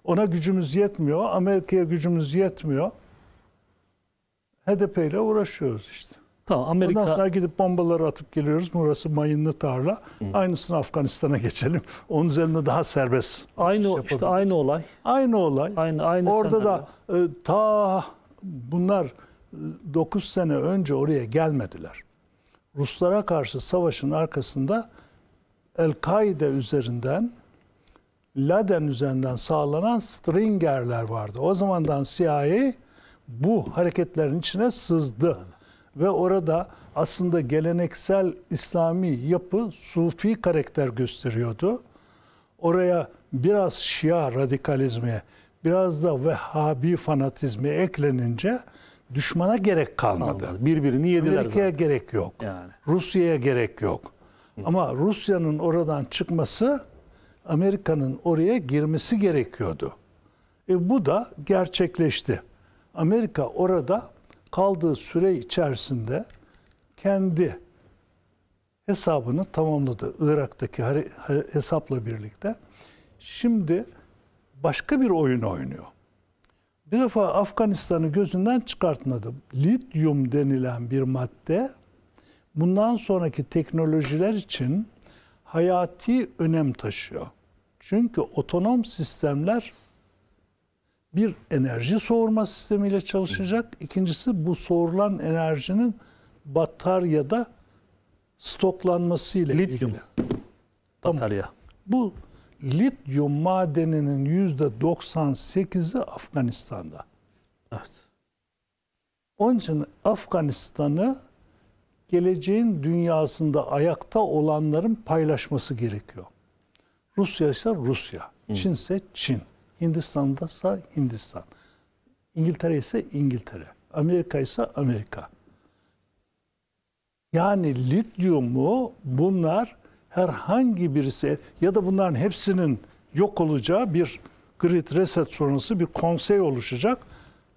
Ona gücümüz yetmiyor, Amerika'ya gücümüz yetmiyor. HDP ile uğraşıyoruz işte. Tamam Amerika... Ondan sonra gidip bombaları atıp geliyoruz. Burası mayınlı tarla. Hı. Aynısını Afganistan'a *laughs* geçelim. Onun üzerine daha serbest. Aynı şey işte aynı olay. Aynı olay. Aynı aynı Orada senaryo. da e, ta bunlar e, 9 sene önce oraya gelmediler. Ruslara karşı savaşın arkasında El-Kaide üzerinden Laden üzerinden sağlanan stringerler vardı. O zamandan CIA'yı bu hareketlerin içine sızdı. Ve orada aslında geleneksel İslami yapı sufi karakter gösteriyordu. Oraya biraz Şia radikalizmi, biraz da Vehhabi fanatizmi eklenince düşmana gerek kalmadı. Anladım. Birbirini yediler Amerika'ya zaten. gerek yok. Yani. Rusya'ya gerek yok. Ama Rusya'nın oradan çıkması Amerika'nın oraya girmesi gerekiyordu. E bu da gerçekleşti. Amerika orada kaldığı süre içerisinde kendi hesabını tamamladı. Irak'taki hesapla birlikte. Şimdi başka bir oyun oynuyor. Bir defa Afganistan'ı gözünden çıkartmadı. Lityum denilen bir madde bundan sonraki teknolojiler için hayati önem taşıyor. Çünkü otonom sistemler bir enerji soğurma sistemiyle çalışacak. İkincisi bu soğurulan enerjinin bataryada stoklanmasıyla lityum. ilgili. Tamam. Batarya. Bu lityum madeninin yüzde 98'i Afganistan'da. Evet. Onun için Afganistan'ı geleceğin dünyasında ayakta olanların paylaşması gerekiyor. Rusya ise Rusya, Çin ise Çin. Hindistan'da ise Hindistan. İngiltere ise İngiltere. Amerika ise Amerika. Yani lityumu bunlar herhangi birisi ya da bunların hepsinin yok olacağı bir grid reset sonrası bir konsey oluşacak.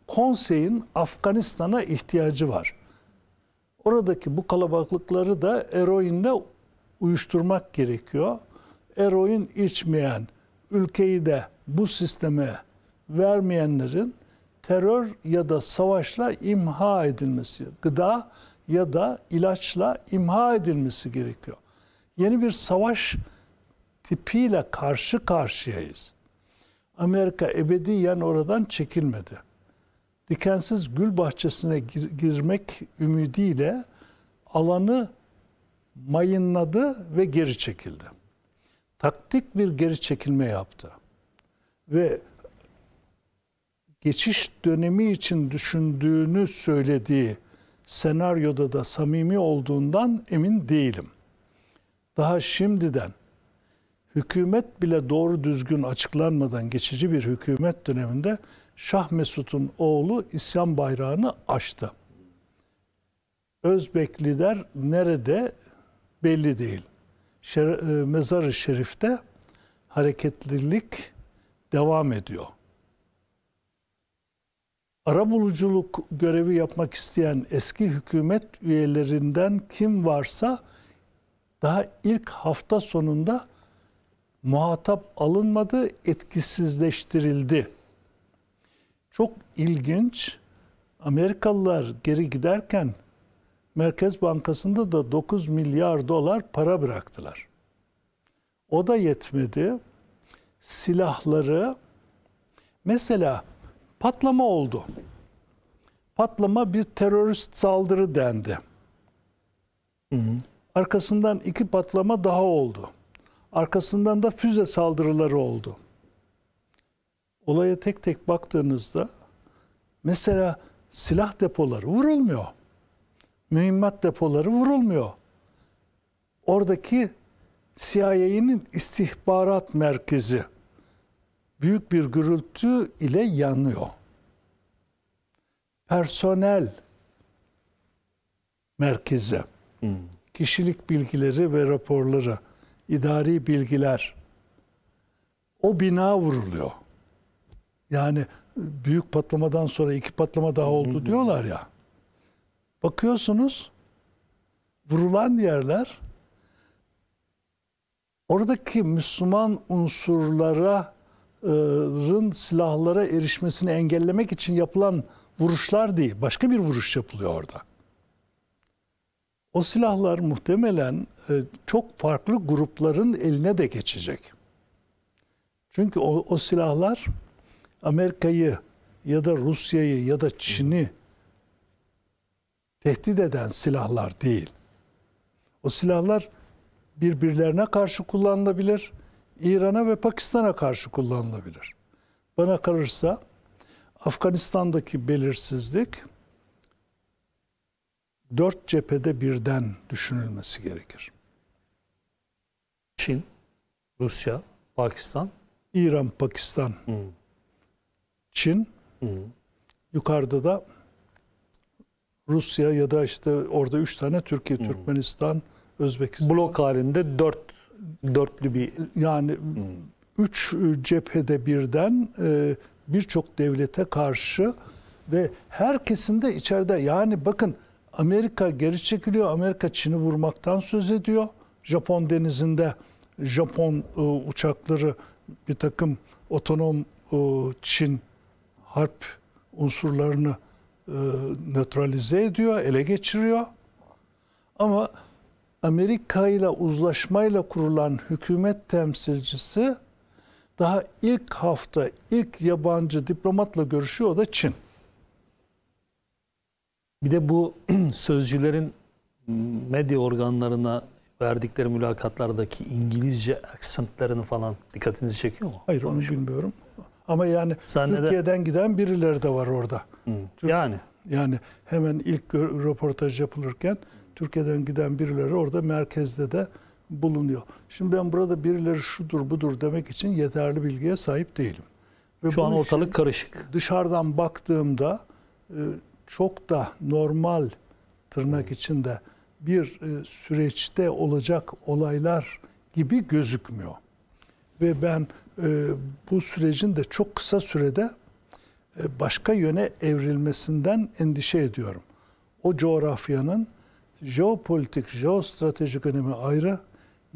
Konseyin Afganistan'a ihtiyacı var. Oradaki bu kalabalıkları da eroinle uyuşturmak gerekiyor. Eroin içmeyen, ülkeyi de bu sisteme vermeyenlerin terör ya da savaşla imha edilmesi, gıda ya da ilaçla imha edilmesi gerekiyor. Yeni bir savaş tipiyle karşı karşıyayız. Amerika ebediyen oradan çekilmedi. Dikensiz gül bahçesine gir girmek ümidiyle alanı mayınladı ve geri çekildi taktik bir geri çekilme yaptı. Ve geçiş dönemi için düşündüğünü söylediği senaryoda da samimi olduğundan emin değilim. Daha şimdiden hükümet bile doğru düzgün açıklanmadan geçici bir hükümet döneminde Şah Mesut'un oğlu isyan bayrağını açtı. Özbekliler nerede belli değil şer, e, mezar-ı şerifte hareketlilik devam ediyor. Arabuluculuk görevi yapmak isteyen eski hükümet üyelerinden kim varsa daha ilk hafta sonunda muhatap alınmadı, etkisizleştirildi. Çok ilginç. Amerikalılar geri giderken Merkez Bankası'nda da 9 milyar dolar para bıraktılar. O da yetmedi. Silahları mesela patlama oldu. Patlama bir terörist saldırı dendi. Hı hı. Arkasından iki patlama daha oldu. Arkasından da füze saldırıları oldu. Olaya tek tek baktığınızda mesela silah depoları vurulmuyor mühimmat depoları vurulmuyor. Oradaki CIA'nin istihbarat merkezi büyük bir gürültü ile yanıyor. Personel merkezi, kişilik bilgileri ve raporları, idari bilgiler o bina vuruluyor. Yani büyük patlamadan sonra iki patlama daha oldu diyorlar ya. Bakıyorsunuz vurulan yerler oradaki Müslüman unsurlara e, silahlara erişmesini engellemek için yapılan vuruşlar değil. Başka bir vuruş yapılıyor orada. O silahlar muhtemelen e, çok farklı grupların eline de geçecek. Çünkü o, o silahlar Amerika'yı ya da Rusya'yı ya da Çin'i tehdit eden silahlar değil. O silahlar birbirlerine karşı kullanılabilir. İran'a ve Pakistan'a karşı kullanılabilir. Bana kalırsa Afganistan'daki belirsizlik dört cephede birden düşünülmesi gerekir. Çin, Rusya, Pakistan, İran, Pakistan, hmm. Çin, hmm. yukarıda da Rusya ya da işte orada üç tane Türkiye, Türkmenistan, Özbekistan. Blok halinde dört dörtlü bir yani hmm. üç e, cephede birden e, birçok devlete karşı ve herkesin de içeride yani bakın Amerika geri çekiliyor. Amerika Çin'i vurmaktan söz ediyor. Japon denizinde Japon e, uçakları bir takım otonom Çin harp unsurlarını e, nötralize ediyor, ele geçiriyor. Ama Amerika ile uzlaşmayla kurulan hükümet temsilcisi daha ilk hafta ilk yabancı diplomatla görüşüyor o da Çin. Bir de bu *clears throat* sözcülerin medya organlarına verdikleri mülakatlardaki İngilizce aksentlerini falan dikkatinizi çekiyor mu? Hayır onu Konuşma. bilmiyorum. Ama yani Zannede... Türkiye'den giden birileri de var orada. Hı. Yani. Yani hemen ilk röportaj yapılırken Türkiye'den giden birileri orada merkezde de bulunuyor. Şimdi ben burada birileri şudur budur demek için yeterli bilgiye sahip değilim. Ve Şu an ortalık karışık. Dışarıdan baktığımda e, çok da normal tırnak içinde bir e, süreçte olacak olaylar gibi gözükmüyor. Ve ben ee, bu sürecin de çok kısa sürede e, başka yöne evrilmesinden endişe ediyorum. O coğrafyanın jeopolitik, jeostratejik önemi ayrı,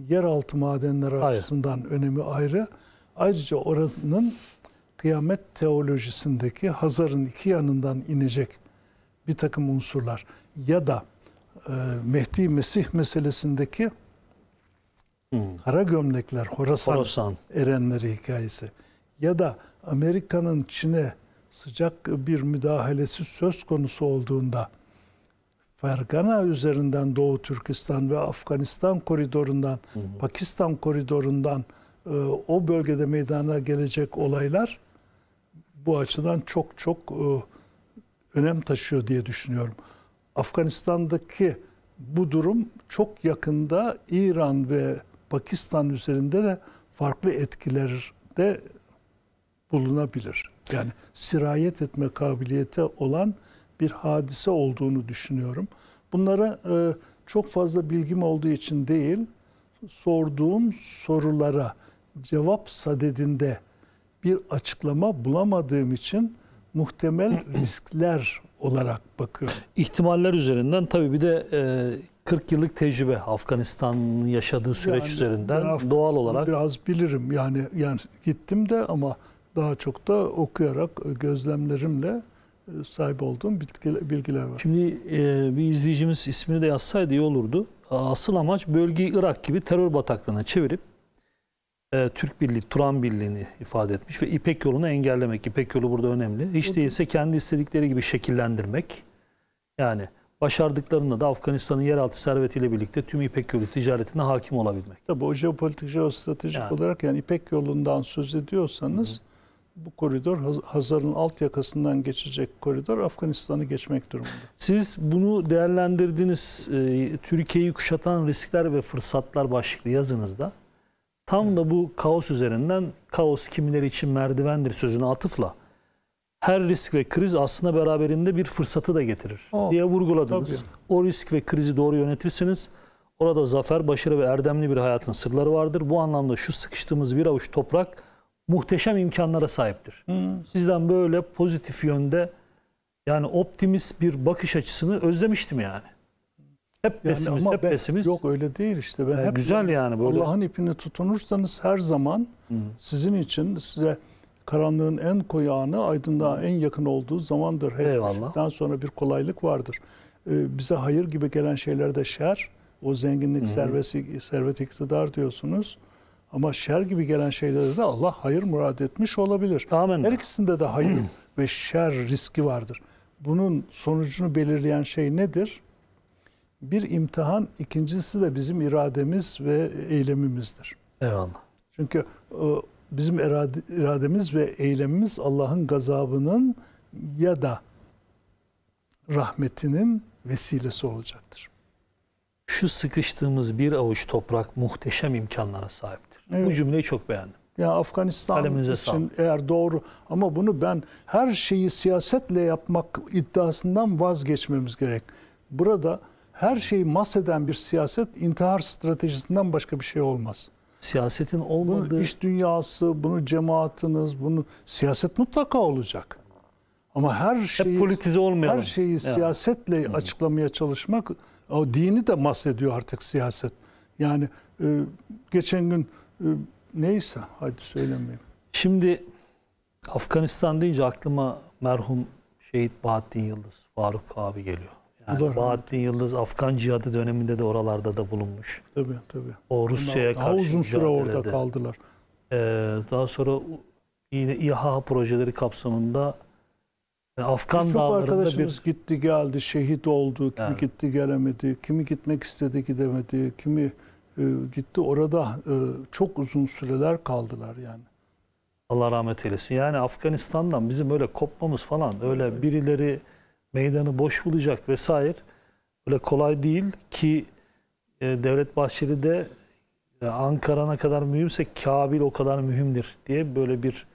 yeraltı madenleri Hayır. açısından önemi ayrı. Ayrıca oranın kıyamet teolojisindeki Hazar'ın iki yanından inecek bir takım unsurlar ya da e, Mehdi Mesih meselesindeki Hmm. Kara gömlekler, Horasan, Horasan erenleri hikayesi. Ya da Amerika'nın Çin'e sıcak bir müdahalesi söz konusu olduğunda Fergana üzerinden Doğu Türkistan ve Afganistan koridorundan, hı hı. Pakistan koridorundan e, o bölgede meydana gelecek olaylar bu açıdan çok çok e, önem taşıyor diye düşünüyorum. Afganistan'daki bu durum çok yakında İran ve Pakistan üzerinde de farklı etkiler de bulunabilir. Yani sirayet etme kabiliyeti olan bir hadise olduğunu düşünüyorum. Bunlara e, çok fazla bilgim olduğu için değil, sorduğum sorulara cevap sadedinde bir açıklama bulamadığım için muhtemel *clears throat* riskler olarak bakıyorum. İhtimaller üzerinden tabii bir de e, 40 yıllık tecrübe Afganistan'ın yaşadığı süreç yani, üzerinden doğal olarak biraz bilirim yani yani gittim de ama daha çok da okuyarak e, gözlemlerimle e, sahip olduğum bilgiler, bilgiler var. Şimdi e, bir izleyicimiz ismini de yazsaydı iyi olurdu. Asıl amaç bölgeyi Irak gibi terör bataklığına çevirip e, Türk Birliği, Turan Birliği'ni ifade etmiş ve İpek yolunu engellemek. İpek yolu burada önemli. Hiç değilse kendi istedikleri gibi şekillendirmek. Yani Başardıklarında da Afganistan'ın yeraltı servetiyle birlikte tüm İpek yolu ticaretine hakim olabilmek. Tabii o jeopolitik, jeostratejik yani. olarak yani İpek yolundan söz ediyorsanız hı hı bu koridor Hazar'ın alt yakasından geçecek koridor Afganistan'ı geçmek durumunda. Siz bunu değerlendirdiniz e, Türkiye'yi kuşatan riskler ve fırsatlar başlıklı yazınızda. Tam evet. da bu kaos üzerinden kaos kimileri için merdivendir sözünü atıfla her risk ve kriz aslında beraberinde bir fırsatı da getirir o, diye vurguladınız. Tabii. O risk ve krizi doğru yönetirsiniz. Orada zafer, başarı ve erdemli bir hayatın sırları vardır. Bu anlamda şu sıkıştığımız bir avuç toprak muhteşem imkanlara sahiptir. Hmm. Sizden böyle pozitif yönde yani optimist bir bakış açısını özlemiştim yani. Hep yani pesimiz, hep ben, pesimiz. Yok öyle değil işte. Ben yani e, hep güzel yani böyle. Allah'ın ipini tutunursanız her zaman hmm. sizin için size karanlığın en koyu anı aydınlığa hmm. en yakın olduğu zamandır. Hep Eyvallah. sonra bir kolaylık vardır. Ee, bize hayır gibi gelen şeyler de şer. O zenginlik, serveti, servet iktidar diyorsunuz. Ama şer gibi gelen şeylerde de Allah hayır murad etmiş olabilir. Amin. Her ikisinde de hayır *clears throat* ve şer riski vardır. Bunun sonucunu belirleyen şey nedir? Bir imtihan, ikincisi de bizim irademiz ve eylemimizdir. Eyvallah. Çünkü e, bizim irademiz ve eylemimiz Allah'ın gazabının ya da rahmetinin vesilesi olacaktır. Şu sıkıştığımız bir avuç toprak muhteşem imkanlara sahiptir. Evet. Bu cümleyi çok beğendim. Ya yani Afganistan Kaleminize için eğer doğru ama bunu ben her şeyi siyasetle yapmak iddiasından vazgeçmemiz gerek. Burada her şeyi mahseden bir siyaset intihar stratejisinden başka bir şey olmaz. Siyasetin olmadığı... Bunun iş dünyası, bunu cemaatiniz, bunu siyaset mutlaka olacak. Ama her şeyi, politize olmayalım. Her şeyi siyasetle Hı. açıklamaya çalışmak, o dini de mahsediyor artık siyaset. Yani e, geçen gün e, neyse hadi söylemeyeyim. Şimdi Afganistan deyince aklıma merhum şehit Bahattin Yıldız, Faruk abi geliyor. Yani Doğru. Bahattin Yıldız Afgan cihadı döneminde de oralarda da bulunmuş. Tabii tabii. O Rusya'ya karşı daha uzun süre orada kaldılar. Ee, daha sonra yine İHA projeleri kapsamında yani e, Afgan Biz çok dağlarında arkadaşımız bir... gitti geldi, şehit oldu, kimi yani. gitti gelemedi, kimi gitmek istedi gidemedi, kimi e, gitti orada e, çok uzun süreler kaldılar yani. Allah rahmet eylesin. Yani Afganistan'dan bizim öyle kopmamız falan öyle birileri meydanı boş bulacak vesaire böyle kolay değil ki e, Devlet Bahçeli de e, Ankara'na kadar mühimse Kabil o kadar mühimdir diye böyle bir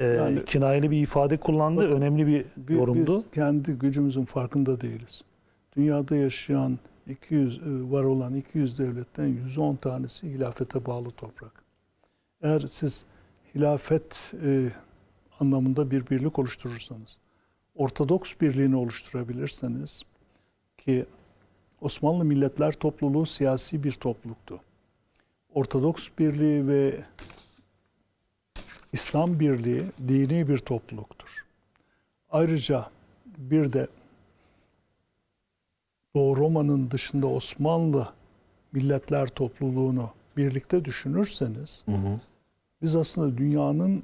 e, yani, kinayeli bir ifade kullandı. Bakın, Önemli bir biz, yorumdu. Biz kendi gücümüzün farkında değiliz. Dünyada yaşayan 200 e, var olan 200 devletten 110 tanesi hilafete bağlı toprak. Eğer siz hilafet e, anlamında bir birlik oluşturursanız Ortodoks birliğini oluşturabilirseniz ki Osmanlı Milletler Topluluğu siyasi bir topluluktu. Ortodoks Birliği ve İslam Birliği dini bir topluluktur. Ayrıca bir de Doğu Roma'nın dışında Osmanlı Milletler Topluluğunu birlikte düşünürseniz hı hı. biz aslında dünyanın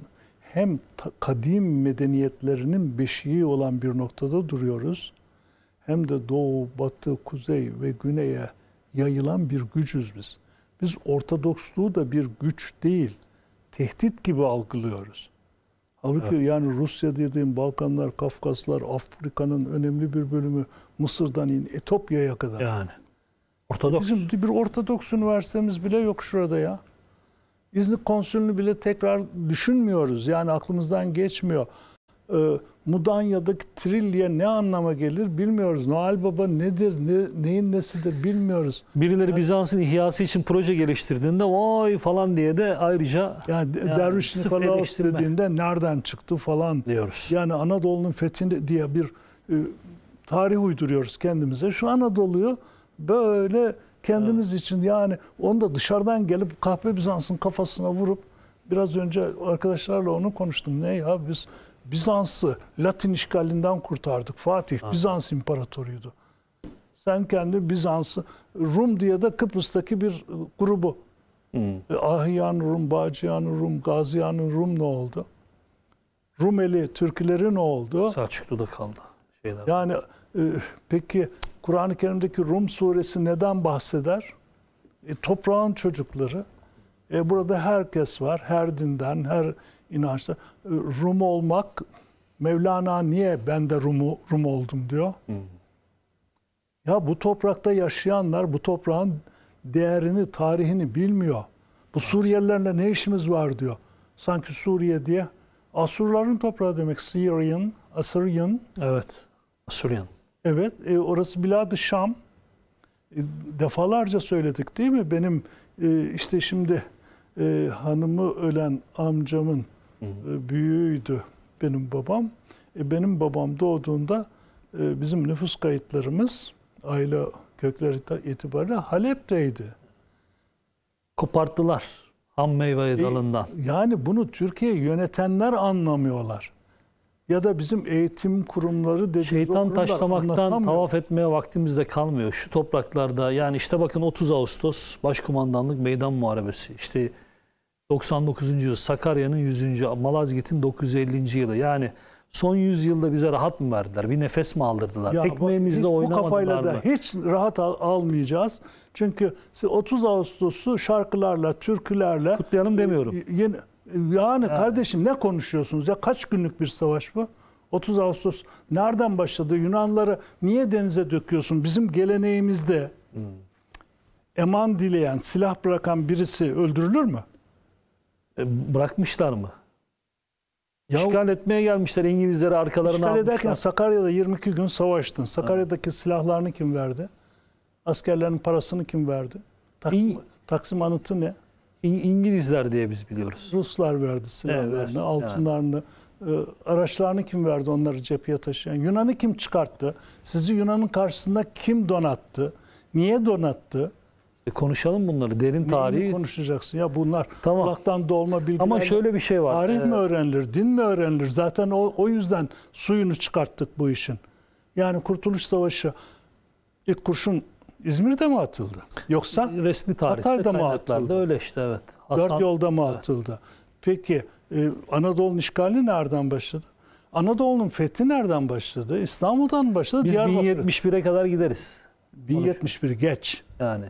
hem kadim medeniyetlerinin beşiği olan bir noktada duruyoruz hem de doğu, batı, kuzey ve güneye yayılan bir gücüz biz. Biz Ortodoksluğu da bir güç değil, tehdit gibi algılıyoruz. Halbuki evet. yani Rusya dediğim Balkanlar, Kafkaslar, Afrika'nın önemli bir bölümü Mısır'dan in Etopya'ya kadar. Yani. Ortodoks. Bizim bir Ortodoks üniversitemiz bile yok şurada ya. İznik konsülünü bile tekrar düşünmüyoruz. Yani aklımızdan geçmiyor. Ee, Mudanya'daki Trilya ne anlama gelir bilmiyoruz. Noel Baba nedir, ne, neyin nesidir bilmiyoruz. Birileri yani, Bizans'ın ihyası için proje geliştirdiğinde vay falan diye de ayrıca yani, yani Derviş Nikolaos dediğinde nereden çıktı falan diyoruz. Yani Anadolu'nun fethini diye bir e, tarih uyduruyoruz kendimize. Şu Anadolu'yu böyle Kendimiz evet. için yani onu da dışarıdan gelip kahpe Bizans'ın kafasına vurup biraz önce arkadaşlarla onu konuştum. Ne ya biz Bizans'ı Latin işgalinden kurtardık. Fatih evet. Bizans imparatoruydu. Sen kendi Bizans'ı Rum diye de Kıbrıs'taki bir grubu. Hmm. Ahiyan Rum, Bacıyan Rum, Gaziyan Rum ne oldu? Rumeli Türkleri ne oldu? Selçuklu'da kaldı. Şeyler. Yani e, peki Kur'an-ı Kerim'deki Rum suresi neden bahseder? E, toprağın çocukları. E, burada herkes var. Her dinden, her inançta. E, Rum olmak, Mevlana niye ben de Rum'u, Rum oldum diyor. Hı. Hmm. Ya bu toprakta yaşayanlar bu toprağın değerini, tarihini bilmiyor. Bu Suriyelilerle ne işimiz var diyor. Sanki Suriye diye Asurların toprağı demek. Syrian, Assyrian. Evet. Assyrian. Evet, e, orası Bilad-ı Şam. E, defalarca söyledik değil mi? Benim e, işte şimdi e, hanımı ölen amcamın hı hı. e, büyüğüydü benim babam. E, benim babam doğduğunda e, bizim nüfus kayıtlarımız aile kökleri itibariyle Halep'teydi. Koparttılar ham meyveyi e, dalından. E, yani bunu Türkiye yönetenler anlamıyorlar ya da bizim eğitim kurumları dediğimiz Şeytan taşlamaktan tavaf etmeye vaktimiz de kalmıyor. Şu topraklarda yani işte bakın 30 Ağustos Başkumandanlık Meydan Muharebesi. İşte 99. yıl Sakarya'nın 100. Malazgirt'in 950. yılı. Yani son 100 yılda bize rahat mı verdiler? Bir nefes mi aldırdılar? Ya Ekmeğimizle bak, oynamadılar bu kafayla mı? Da hiç rahat al almayacağız. Çünkü 30 Ağustos'u şarkılarla, türkülerle kutlayalım demiyorum. yeni yani evet. kardeşim ne konuşuyorsunuz ya kaç günlük bir savaş bu? 30 Ağustos nereden başladı? Yunanlara niye denize döküyorsun? Bizim geleneğimizde hmm. eman dileyen, silah bırakan birisi öldürülür mü? E, bırakmışlar mı? Ya, işgal etmeye gelmişler İngilizleri arkalarına işgal almışlar. ederken Sakarya'da 22 gün savaştın. Sakarya'daki evet. silahlarını kim verdi? Askerlerin parasını kim verdi? Taksim, İng Taksim anıtı ne? İngilizler diye biz biliyoruz. Ruslar verdi silahlarını, evet, altınlarını. Evet. Araçlarını kim verdi onları cepheye taşıyan? Yunan'ı kim çıkarttı? Sizi Yunan'ın karşısında kim donattı? Niye donattı? E konuşalım bunları. Derin tarihi. Ne konuşacaksın ya bunlar tamam. kulaktan dolma bilgiler. Ama şöyle bir şey var. Tarih ee... mi öğrenilir, din mi öğrenilir? Zaten o, o yüzden suyunu çıkarttık bu işin. Yani Kurtuluş Savaşı ilk kurşun İzmir'de mi atıldı? Yoksa resmi tarihte Hatay'da mı atıldı? Öyle işte evet. Hasan, Dört yolda mı evet. atıldı? Peki e, Anadolu'nun işgali nereden başladı? Anadolu'nun fethi nereden başladı? İstanbul'dan başladı? Biz 1071'e kadar gideriz. 1071 geç. Yani.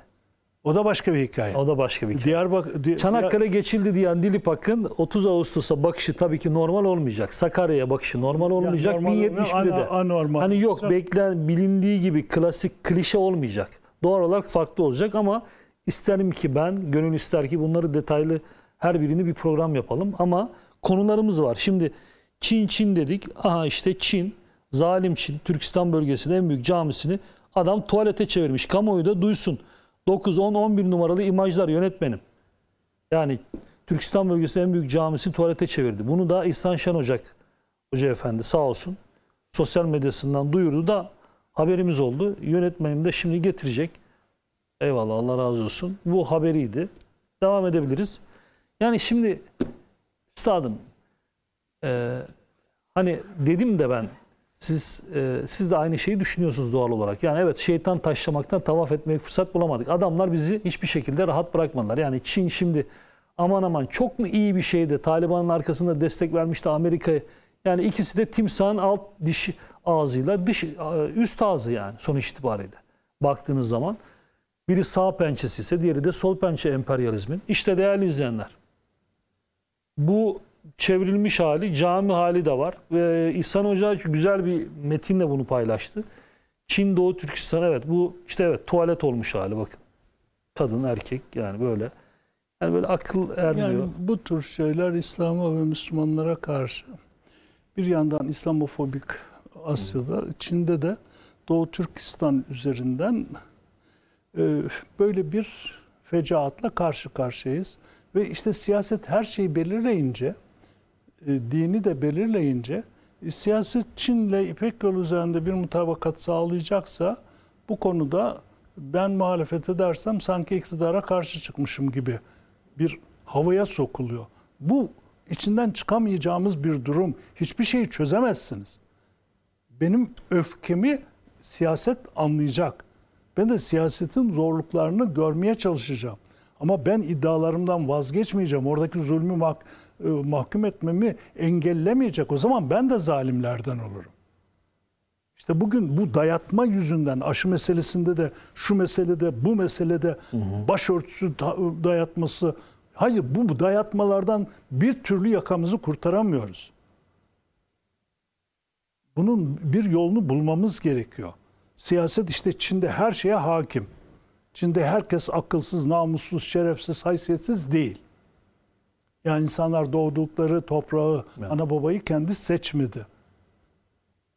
O da başka bir hikaye. O da başka bir hikaye. Diyarbakır, di, Çanakkale geçildi diyen Dilip Akın 30 Ağustos'a bakışı tabii ki normal olmayacak. Sakarya'ya bakışı normal olmayacak. Yani 1071'de. anormal. Hani yok beklen bilindiği gibi klasik klişe olmayacak doğal olarak farklı olacak ama isterim ki ben, gönül ister ki bunları detaylı her birini bir program yapalım ama konularımız var. Şimdi Çin Çin dedik. Aha işte Çin, zalim Çin, Türkistan bölgesinin en büyük camisini adam tuvalete çevirmiş. Kamuoyu da duysun. 9, 10, 11 numaralı imajlar yönetmenim. Yani Türkistan bölgesinin en büyük camisini tuvalete çevirdi. Bunu da İhsan Şen Ocak Hoca Efendi sağ olsun sosyal medyasından duyurdu da haberimiz oldu. Yönetmenim de şimdi getirecek. Eyvallah Allah razı olsun. Bu haberiydi. Devam edebiliriz. Yani şimdi üstadım e, hani dedim de ben siz e, siz de aynı şeyi düşünüyorsunuz doğal olarak. Yani evet şeytan taşlamaktan tavaf etmeye fırsat bulamadık. Adamlar bizi hiçbir şekilde rahat bırakmadılar. Yani Çin şimdi aman aman çok mu iyi bir şeydi? Taliban'ın arkasında destek vermişti Amerika'yı Yani ikisi de timsahın alt dişi ağzıyla dış şey, üst ağzı yani sonuç itibariyle baktığınız zaman biri sağ pençesi ise diğeri de sol pençe emperyalizmin. İşte değerli izleyenler bu çevrilmiş hali cami hali de var. Ve İhsan Hoca güzel bir metinle bunu paylaştı. Çin Doğu Türkistan evet bu işte evet tuvalet olmuş hali bakın. Kadın erkek yani böyle. Yani böyle akıl ermiyor. Yani bu tür şeyler İslam'a ve Müslümanlara karşı bir yandan İslamofobik Asya'da, Çin'de de Doğu Türkistan üzerinden e, böyle bir fecaatla karşı karşıyayız. Ve işte siyaset her şeyi belirleyince, e, dini de belirleyince e, siyaset Çin'le İpek yolu üzerinde bir mutabakat sağlayacaksa bu konuda ben muhalefet edersem sanki iktidara karşı çıkmışım gibi bir havaya sokuluyor. Bu içinden çıkamayacağımız bir durum. Hiçbir şeyi çözemezsiniz benim öfkemi siyaset anlayacak. Ben de siyasetin zorluklarını görmeye çalışacağım. Ama ben iddialarımdan vazgeçmeyeceğim. Oradaki zulmü mah e, mahkum etmemi engellemeyecek. O zaman ben de zalimlerden olurum. İşte bugün bu dayatma yüzünden aşı meselesinde de şu meselede bu meselede başörtüsü dayatması hayır bu dayatmalardan bir türlü yakamızı kurtaramıyoruz. Bunun bir yolunu bulmamız gerekiyor. Siyaset işte Çin'de her şeye hakim. Çin'de herkes akılsız, namussuz, şerefsiz, haysiyetsiz değil. Yani insanlar doğdukları toprağı, evet. ana babayı kendi seçmedi.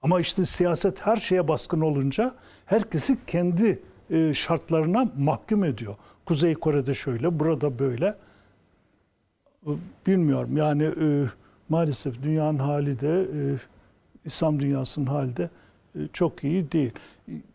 Ama işte siyaset her şeye baskın olunca herkesi kendi e, şartlarına mahkum ediyor. Kuzey Kore'de şöyle, burada böyle. Bilmiyorum yani e, maalesef dünyanın hali de e, İslam dünyasının halde e, çok iyi değil.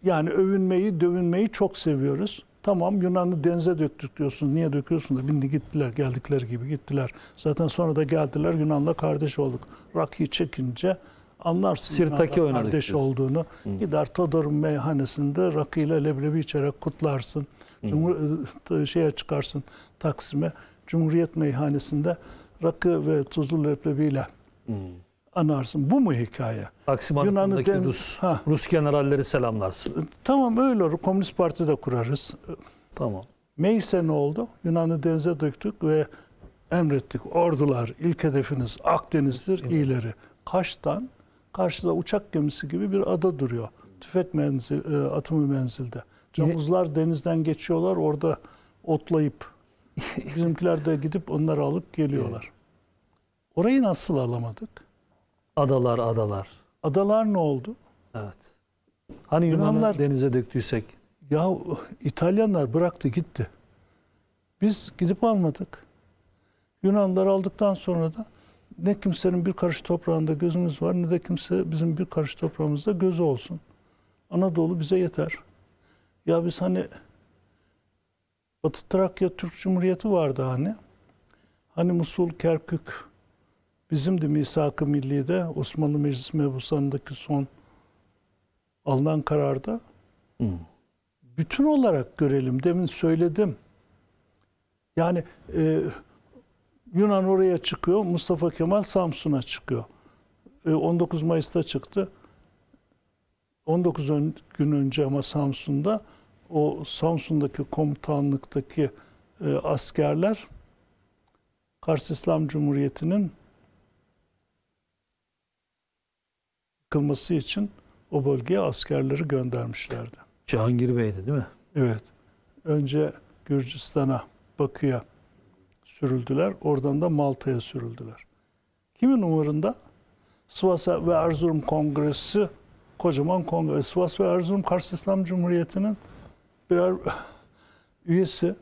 Yani övünmeyi, dövünmeyi çok seviyoruz. Tamam Yunan'ı denize döktük diyorsun. Niye döküyorsun da bindi gittiler geldikleri gibi gittiler. Zaten sonra da geldiler Yunan'la kardeş olduk. Raki çekince anlarsın Sirtaki Yunan'la kardeş diyorsun. olduğunu. Hı. Gider Todor'un meyhanesinde Raki ile leblebi içerek kutlarsın. Cumhur e, şeye çıkarsın Taksim'e. Cumhuriyet meyhanesinde rakı ve tuzlu leblebiyle hmm anarsın. Bu mu hikaye? Taksim Yunan'daki Rus, ha. Rus generalleri selamlarsın. E, tamam öyle olur. Komünist Parti de kurarız. E, tamam. Meclise ne oldu? Yunan'ı denize döktük ve emrettik. Ordular, ilk hedefiniz Akdeniz'dir, evet. iyileri. Kaş'tan, karşıda uçak gemisi gibi bir ada duruyor. Tüfek menzil, e, atımı menzilde. Camuzlar e... denizden geçiyorlar, orada otlayıp. *laughs* Bizimkiler de gidip onları alıp geliyorlar. Evet. Orayı nasıl alamadık? Adalar adalar. Adalar ne oldu? Evet. Hani Yunanlar, Yunanlar denize döktüysek? Ya İtalyanlar bıraktı gitti. Biz gidip almadık. Yunanlar aldıktan sonra da ne kimsenin bir karış toprağında gözümüz var ne de kimse bizim bir karış toprağımızda gözü olsun. Anadolu bize yeter. Ya biz hani Batı Trakya Türk Cumhuriyeti vardı hani. Hani Musul, Kerkük, Bizim de misak-ı millide Osmanlı Meclis mebuslarındaki son alınan kararda hmm. bütün olarak görelim. Demin söyledim. Yani e, Yunan oraya çıkıyor, Mustafa Kemal Samsun'a çıkıyor. E, 19 Mayıs'ta çıktı. 19 ön, gün önce ama Samsun'da o Samsun'daki komutanlıktaki e, askerler Kars İslam Cumhuriyeti'nin kılması için o bölgeye askerleri göndermişlerdi. Cihangir Bey'di değil mi? Evet. Önce Gürcistan'a, Bakü'ye sürüldüler. Oradan da Malta'ya sürüldüler. Kimin umurunda? Sivas ve Erzurum Kongresi kocaman kongre. Sivas ve Erzurum Kars İslam Cumhuriyeti'nin birer *laughs* üyesi.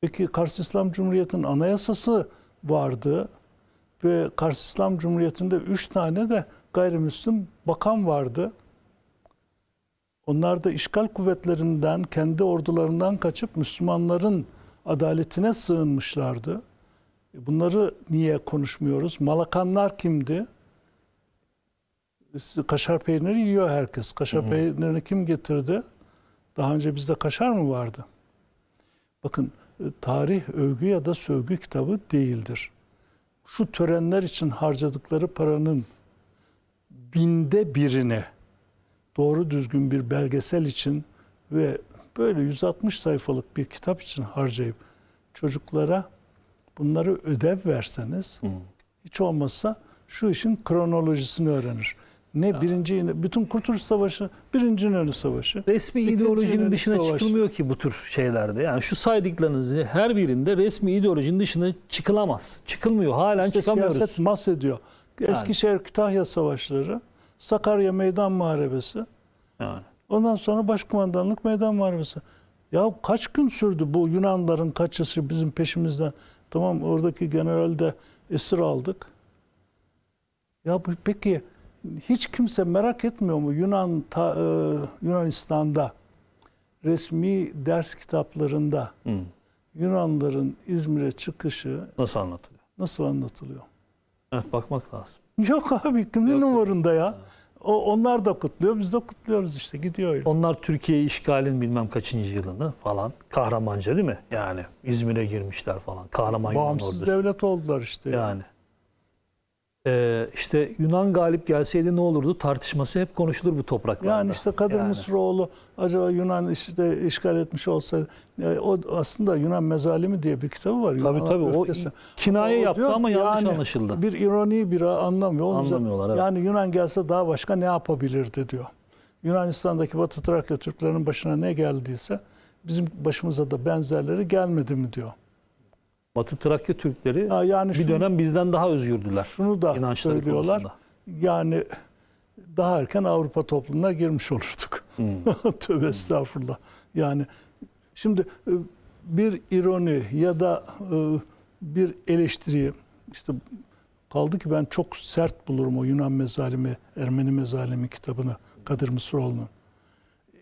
Peki Kars İslam Cumhuriyeti'nin anayasası vardı ve Kars İslam Cumhuriyeti'nde üç tane de gayrimüslim bakan vardı. Onlar da işgal kuvvetlerinden, kendi ordularından kaçıp Müslümanların adaletine sığınmışlardı. E, bunları niye konuşmuyoruz? Malakanlar kimdi? Kaşar peyniri yiyor herkes. Kaşar peynirini kim getirdi? Daha önce bizde kaşar mı vardı? Bakın e, tarih övgü ya da sövgü kitabı değildir şu törenler için harcadıkları paranın binde birine doğru düzgün bir belgesel için ve böyle 160 sayfalık bir kitap için harcayıp çocuklara bunları ödev verseniz hmm. hiç olmazsa şu işin kronolojisini öğrenir ne Aa. birinci bütün Kurtuluş Savaşı birinci İnönü Savaşı. Resmi ideolojinin dışına Savaşı. çıkılmıyor ki bu tür şeylerde. Yani şu saydıklarınızı her birinde resmi ideolojinin dışına çıkılamaz. Çıkılmıyor. Halen işte çıkamıyoruz. Siyaset mas ediyor. Yani. Eskişehir Kütahya Savaşları, Sakarya Meydan Muharebesi. Yani. Ondan sonra Başkumandanlık Meydan Muharebesi. Ya kaç gün sürdü bu Yunanların kaçısı bizim peşimizden? Tamam oradaki generalde esir aldık. Ya peki hiç kimse merak etmiyor mu Yunan ta, e, Yunanistan'da resmi ders kitaplarında Hı. Yunanların İzmir'e çıkışı nasıl anlatılıyor? Nasıl anlatılıyor? Evet bakmak lazım. Yok abi kimin numarında ya? O, onlar da kutluyor, biz de kutluyoruz işte gidiyor öyle. Onlar Türkiye işgalin bilmem kaçıncı yılını falan kahramanca değil mi? Yani İzmir'e girmişler falan. Kahraman Bağımsız devlet oldular işte. Yani. yani e, işte Yunan galip gelseydi ne olurdu tartışması hep konuşulur bu topraklarda. Yani işte Kadir yani. Mısıroğlu acaba Yunan işte işgal etmiş olsa e, o aslında Yunan mezalimi diye bir kitabı var. Tabii Yunan tabii öfkesi. o kinaye o, yaptı diyor, ama yanlış yani, anlaşıldı. Bir ironi bir anlamıyor. Onun Anlamıyorlar evet. Yani Yunan gelse daha başka ne yapabilirdi diyor. Yunanistan'daki Batı Trakya Türklerin başına ne geldiyse bizim başımıza da benzerleri gelmedi mi diyor. Batı Trakya Türkleri ha, yani bir şunu, dönem bizden daha özgürdüler. Şunu da inançları söylüyorlar. Konusunda. Yani daha erken Avrupa toplumuna girmiş olurduk. Hmm. *laughs* Tövbe hmm. estağfurullah. Yani şimdi e, bir ironi ya da e, bir eleştiri işte kaldı ki ben çok sert bulurum o Yunan mezalimi, Ermeni mezalimi kitabını Kadir Mısıroğlu'nun.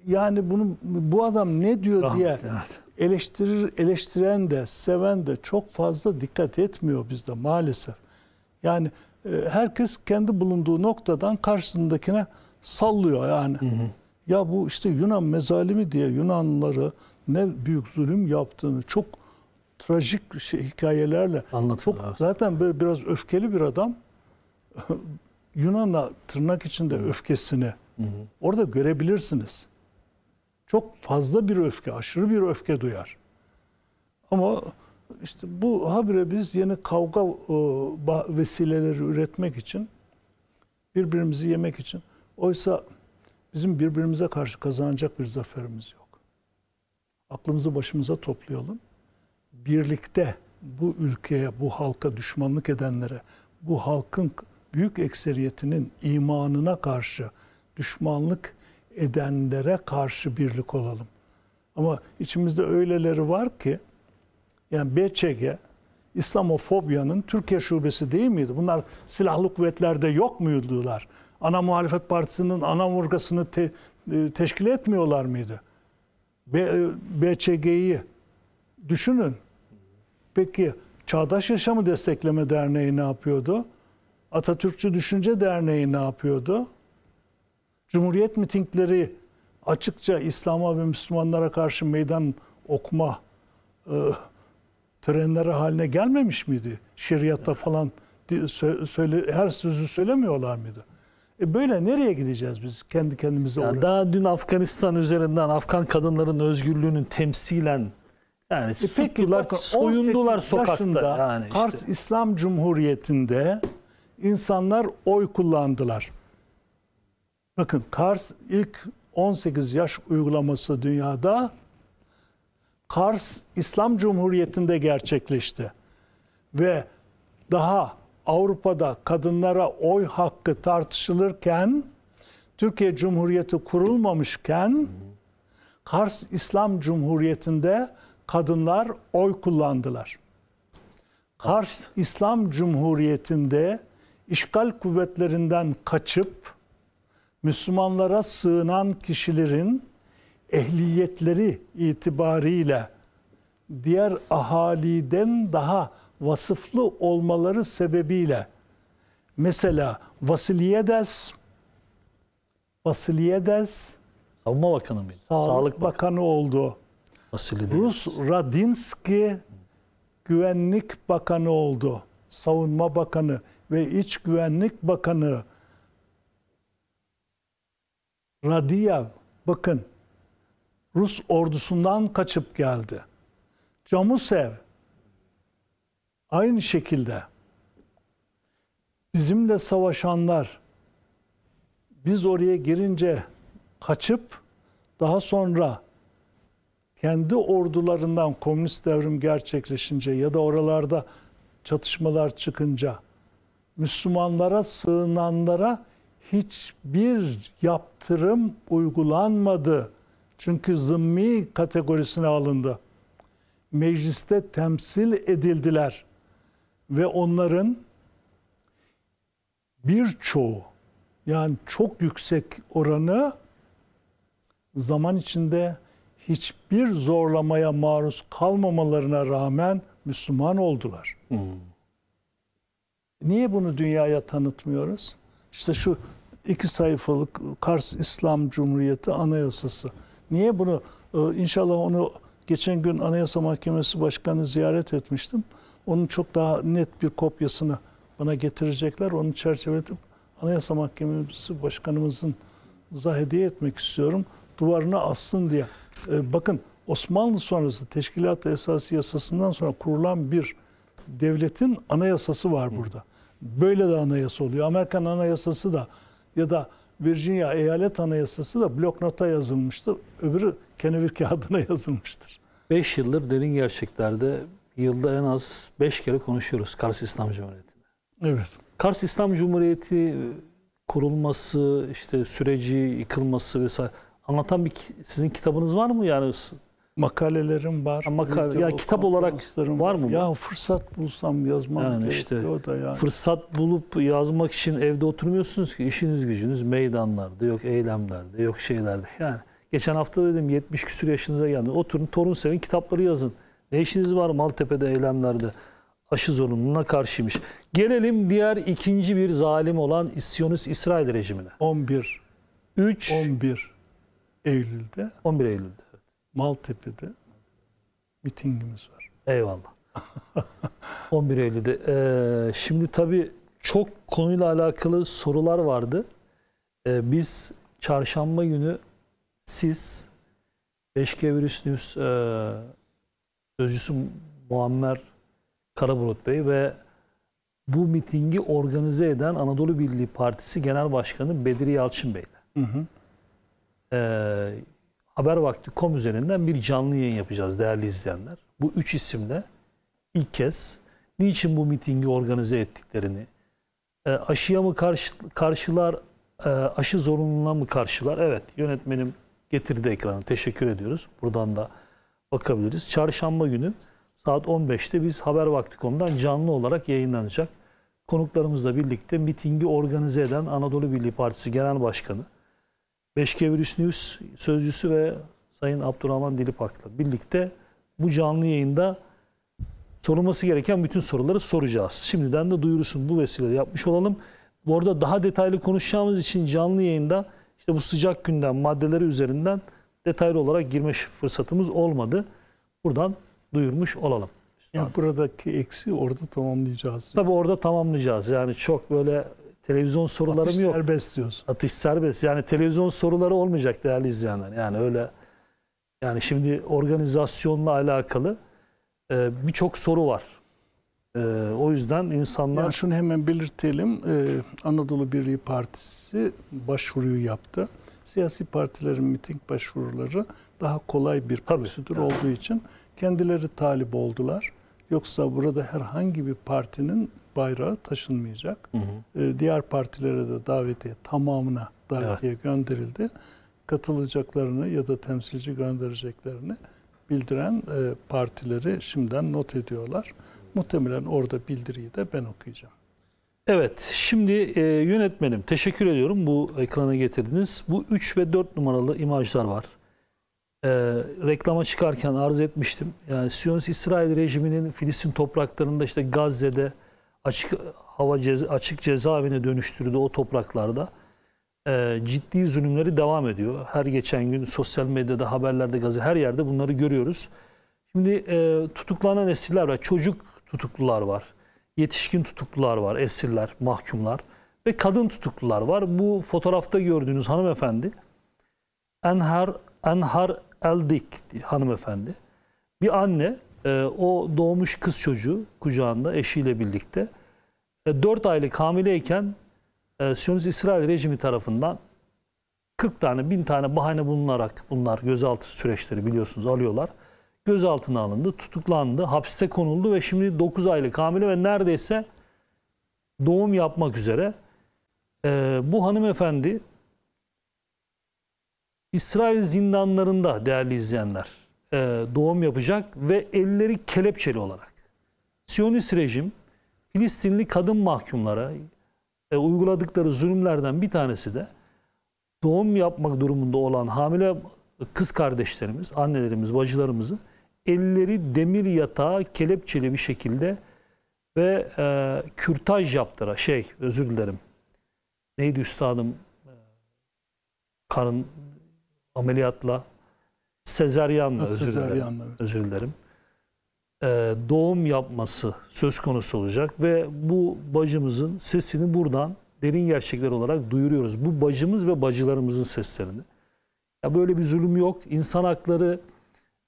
Yani bunu bu adam ne diyor Rahmet, diye evet eleştirir, eleştiren de, seven de çok fazla dikkat etmiyor bizde maalesef. Yani e, herkes kendi bulunduğu noktadan karşısındakine sallıyor yani. Hı hı. Ya bu işte Yunan mezalimi diye Yunanlıları ne büyük zulüm yaptığını çok trajik şey, hikayelerle anlatıyor. Zaten böyle biraz öfkeli bir adam *laughs* Yunan'a tırnak içinde öfkesini hı hı. orada görebilirsiniz çok fazla bir öfke, aşırı bir öfke duyar. Ama işte bu habire biz yeni kavga e, vesileleri üretmek için, birbirimizi yemek için. Oysa bizim birbirimize karşı kazanacak bir zaferimiz yok. Aklımızı başımıza toplayalım. Birlikte bu ülkeye, bu halka düşmanlık edenlere, bu halkın büyük ekseriyetinin imanına karşı düşmanlık edenlere karşı birlik olalım. Ama içimizde öyleleri var ki yani BÇG İslamofobyanın Türkiye şubesi değil miydi? Bunlar silahlı kuvvetlerde yok muydular? Ana muhalefet partisinin ana murgasını te, e, teşkil etmiyorlar mıydı? BÇG'yi e, düşünün. Peki Çağdaş Yaşamı Destekleme Derneği ne yapıyordu? Atatürkçü Düşünce Derneği ne yapıyordu? Cumhuriyet mitingleri açıkça İslam'a ve Müslümanlara karşı meydan okuma e, törenleri haline gelmemiş miydi? Şeriatta falan söyle her sözü söylemiyorlar mıydı? E böyle nereye gideceğiz biz kendi kendimize? Ya daha dün Afganistan üzerinden Afgan kadınların özgürlüğünün temsilen yani e tuttular, bakın, soyundular sokakta. Yani işte. Kars İslam Cumhuriyeti'nde insanlar oy kullandılar. Bakın Kars ilk 18 yaş uygulaması dünyada Kars İslam Cumhuriyeti'nde gerçekleşti. Ve daha Avrupa'da kadınlara oy hakkı tartışılırken Türkiye Cumhuriyeti kurulmamışken Kars İslam Cumhuriyeti'nde kadınlar oy kullandılar. Kars İslam Cumhuriyeti'nde işgal kuvvetlerinden kaçıp Müslümanlara sığınan kişilerin ehliyetleri itibariyle diğer ahaliden daha vasıflı olmaları sebebiyle mesela Vasiliyedes Vasiliyedes Savunma Bakanı mıydı? Sağlık, Sağlık Bakanı, Bakanı oldu. Vasiliyedes. Rus Radinski Güvenlik Bakanı oldu. Savunma Bakanı ve İç Güvenlik Bakanı Radiyev bakın Rus ordusundan kaçıp geldi. Camusev aynı şekilde bizimle savaşanlar biz oraya girince kaçıp daha sonra kendi ordularından komünist devrim gerçekleşince ya da oralarda çatışmalar çıkınca Müslümanlara sığınanlara hiçbir yaptırım uygulanmadı. Çünkü zımmi kategorisine alındı. Mecliste temsil edildiler ve onların birçoğu yani çok yüksek oranı zaman içinde hiçbir zorlamaya maruz kalmamalarına rağmen Müslüman oldular. Hmm. Niye bunu dünyaya tanıtmıyoruz? İşte şu iki sayfalık Kars İslam Cumhuriyeti Anayasası. Niye bunu? E, inşallah onu geçen gün Anayasa Mahkemesi Başkanı ziyaret etmiştim. Onun çok daha net bir kopyasını bana getirecekler. Onu çerçeveletip Anayasa Mahkemesi Başkanımızın hediye etmek istiyorum. Duvarına assın diye. E, bakın Osmanlı sonrası teşkilat esası yasasından sonra kurulan bir devletin anayasası var burada. Böyle de anayasa oluyor. Amerikan anayasası da ya da Virginia eyalet anayasası da blok nota yazılmıştır. Öbürü kenevir kağıdına *laughs* yazılmıştır. 5 yıldır derin gerçeklerde yılda en az 5 kere konuşuyoruz Kars İslam Cumhuriyetine. Evet. Kars İslam Cumhuriyeti kurulması, işte süreci, yıkılması vesaire anlatan bir sizin kitabınız var mı yani Makalelerim var. Ya, makale, ya kitap olarak var mı? Ya fırsat bulsam yazmak yani işte o da yani. Fırsat bulup yazmak için evde oturmuyorsunuz ki işiniz gücünüz meydanlarda, yok eylemlerde, yok şeylerde. Yani geçen hafta dedim 70 küsur yaşınıza geldi. Oturun torun sevin kitapları yazın. Ne işiniz var Maltepe'de eylemlerde? Aşı zorunluluğuna karşıymış. Gelelim diğer ikinci bir zalim olan İsiyonist İsrail rejimine. 11 3 11 Eylül'de 11 Eylül'de Maltepe'de mitingimiz var. Eyvallah. 11 *laughs* Eylül'de. Ee, şimdi tabii çok konuyla alakalı sorular vardı. Ee, biz çarşamba günü siz 5G Virüs News e, sözcüsü Muammer Karabulut Bey ve bu mitingi organize eden Anadolu Birliği Partisi Genel Başkanı Bedri Yalçın Bey'le. Hı hı. Ee, Haber Vakti.com üzerinden bir canlı yayın yapacağız değerli izleyenler. Bu üç isimle ilk kez niçin bu mitingi organize ettiklerini, e, aşıya mı karşı, karşılar, e, aşı zorunluluğuna mı karşılar? Evet, yönetmenim getirdi ekranı. Teşekkür ediyoruz. Buradan da bakabiliriz. Çarşamba günü saat 15'te biz Haber Vakti.com'dan canlı olarak yayınlanacak. Konuklarımızla birlikte mitingi organize eden Anadolu Birliği Partisi Genel Başkanı, Beşkevir News sözcüsü ve Sayın Abdurrahman Dilipak'la birlikte bu canlı yayında sorulması gereken bütün soruları soracağız. Şimdiden de duyurusun bu vesileyle yapmış olalım. Bu arada daha detaylı konuşacağımız için canlı yayında işte bu sıcak günden maddeleri üzerinden detaylı olarak girme fırsatımız olmadı. Buradan duyurmuş olalım. Yani buradaki eksi orada tamamlayacağız. Tabii orada tamamlayacağız. Yani çok böyle Televizyon sorularım Atış yok. Atış serbest diyorsun. Atış serbest. Yani televizyon soruları olmayacak değerli izleyenler. Yani öyle yani şimdi organizasyonla alakalı e, birçok soru var. E, o yüzden insanlar... Yani şunu hemen belirtelim. Ee, Anadolu Birliği Partisi başvuruyu yaptı. Siyasi partilerin miting başvuruları daha kolay bir prosedür yani. olduğu için kendileri talip oldular. Yoksa burada herhangi bir partinin bayrağı taşınmayacak. Hı hı. Ee, diğer partilere de davetiye tamamına davetiye evet. gönderildi. Katılacaklarını ya da temsilci göndereceklerini bildiren e, partileri şimdiden not ediyorlar. Muhtemelen orada bildiriyi de ben okuyacağım. Evet, şimdi e, yönetmenim teşekkür ediyorum bu ekrana getirdiniz. Bu 3 ve 4 numaralı imajlar var. E, reklama çıkarken arz etmiştim. Yani Siyonist İsrail rejiminin Filistin topraklarında işte Gazze'de açık hava ceza, açık cezaevine dönüştürdüğü o topraklarda e, ciddi zulümleri devam ediyor. Her geçen gün sosyal medyada, haberlerde, gazı her yerde bunları görüyoruz. Şimdi e, tutuklanan esirler var, çocuk tutuklular var, yetişkin tutuklular var, esirler, mahkumlar ve kadın tutuklular var. Bu fotoğrafta gördüğünüz hanımefendi Enhar Enhar Eldik hanımefendi. Bir anne e, o doğmuş kız çocuğu kucağında eşiyle birlikte e, ee, 4 aylık hamileyken e, Siyonist İsrail rejimi tarafından 40 tane, 1000 tane bahane bulunarak bunlar gözaltı süreçleri biliyorsunuz alıyorlar. Gözaltına alındı, tutuklandı, hapse konuldu ve şimdi 9 aylık hamile ve neredeyse doğum yapmak üzere. E, bu hanımefendi İsrail zindanlarında değerli izleyenler e, doğum yapacak ve elleri kelepçeli olarak. Siyonist rejim Filistinli kadın mahkumlara e, uyguladıkları zulümlerden bir tanesi de doğum yapmak durumunda olan hamile kız kardeşlerimiz, annelerimiz, bacılarımızı elleri demir yatağa kelepçeli bir şekilde ve e, kürtaj yaptıra şey özür dilerim. Neydi üstadım? E, karın ameliyatla sezeryanla özür dilerim. Özür dilerim. Ee, doğum yapması söz konusu olacak ve bu bacımızın sesini buradan derin gerçekler olarak duyuruyoruz. Bu bacımız ve bacılarımızın seslerini. Ya böyle bir zulüm yok. İnsan hakları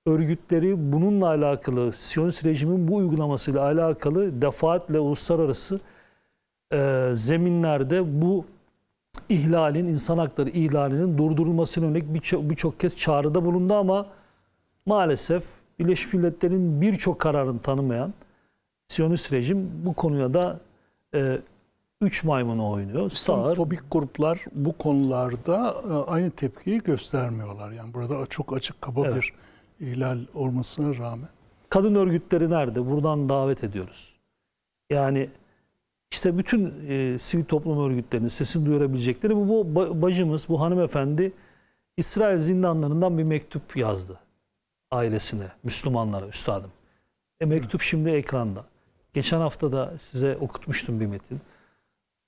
örgütleri bununla alakalı, Siyonist rejimin bu uygulamasıyla alakalı defaatle uluslararası e, zeminlerde bu ihlalin, insan hakları ihlalinin durdurulmasına yönelik birçok bir kez çağrıda bulundu ama maalesef Birleşmiş Milletler'in birçok kararını tanımayan Siyonist rejim bu konuya da e, üç maymunu oynuyor. Sağır. Fobik gruplar bu konularda e, aynı tepkiyi göstermiyorlar. Yani burada çok açık kaba evet. bir ihlal olmasına rağmen. Kadın örgütleri nerede? Buradan davet ediyoruz. Yani işte bütün e, sivil toplum örgütlerinin sesini duyurabilecekleri bu, bu bacımız, bu hanımefendi İsrail zindanlarından bir mektup yazdı ailesine, Müslümanlara üstadım. E mektup şimdi ekranda. Geçen hafta da size okutmuştum bir metin.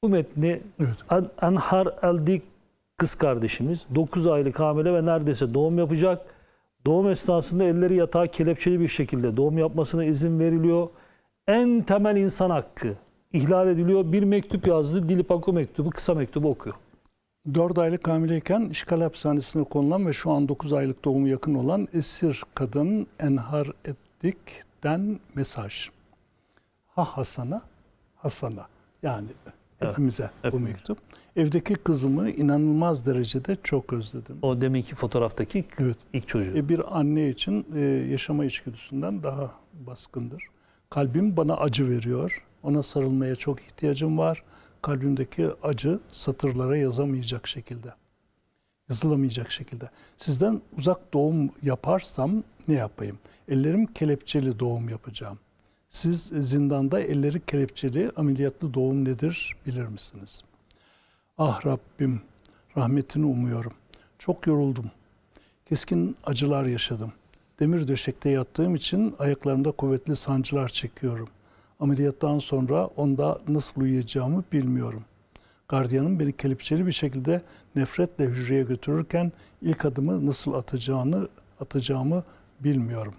Bu metni evet. Anhar Eldik kız kardeşimiz 9 aylık hamile ve neredeyse doğum yapacak. Doğum esnasında elleri yatağa kelepçeli bir şekilde doğum yapmasına izin veriliyor. En temel insan hakkı ihlal ediliyor. Bir mektup yazdı. Dilipako mektubu, kısa mektubu okuyor. 4 aylık hamileyken işgal hapishanesine konulan ve şu an 9 aylık doğumu yakın olan esir kadın Enhar ettikten mesaj. Ha Hasan'a, Hasan'a yani hepimize evet, hepimiz. bu mektup. Evdeki kızımı inanılmaz derecede çok özledim. O demek ki fotoğraftaki ilk, evet. ilk çocuğu. E, bir anne için e, yaşama içgüdüsünden daha baskındır. Kalbim bana acı veriyor. Ona sarılmaya çok ihtiyacım var. Kalbimdeki acı satırlara yazamayacak şekilde. Yazılamayacak şekilde. Sizden uzak doğum yaparsam ne yapayım? Ellerim kelepçeli doğum yapacağım. Siz zindanda elleri kelepçeli ameliyatlı doğum nedir bilir misiniz? Ah Rabbim rahmetini umuyorum. Çok yoruldum. Keskin acılar yaşadım. Demir döşekte yattığım için ayaklarımda kuvvetli sancılar çekiyorum.'' ameliyattan sonra onda nasıl uyuyacağımı bilmiyorum. Gardiyanım beni kelepçeli bir şekilde nefretle hücreye götürürken ilk adımı nasıl atacağını atacağımı bilmiyorum.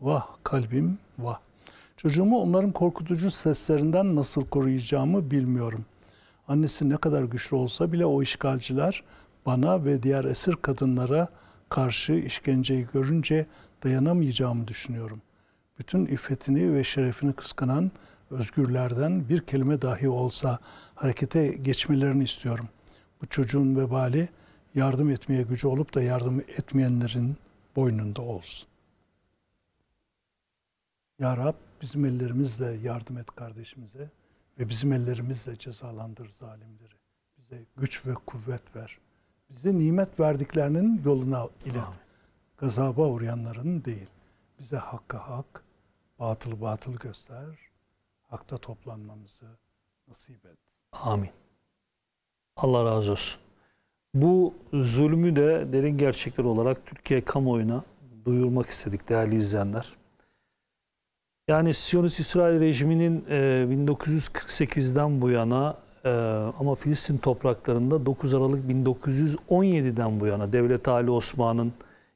Vah kalbim vah. Çocuğumu onların korkutucu seslerinden nasıl koruyacağımı bilmiyorum. Annesi ne kadar güçlü olsa bile o işgalciler bana ve diğer esir kadınlara karşı işkenceyi görünce dayanamayacağımı düşünüyorum bütün iffetini ve şerefini kıskanan özgürlerden bir kelime dahi olsa harekete geçmelerini istiyorum. Bu çocuğun vebali yardım etmeye gücü olup da yardım etmeyenlerin boynunda olsun. Ya Rab bizim ellerimizle yardım et kardeşimize ve bizim ellerimizle cezalandır zalimleri. Bize güç ve kuvvet ver. Bize nimet verdiklerinin yoluna ilet. Gazaba uğrayanların değil. Bize hakka hak, batılı batıl göster, hakta toplanmamızı nasip et. Amin. Allah razı olsun. Bu zulmü de derin gerçekler olarak Türkiye kamuoyuna duyurmak istedik değerli izleyenler. Yani Siyonist İsrail rejiminin 1948'den e, bu yana e, ama Filistin topraklarında 9 Aralık 1917'den bu yana Devlet Ali Osman'ın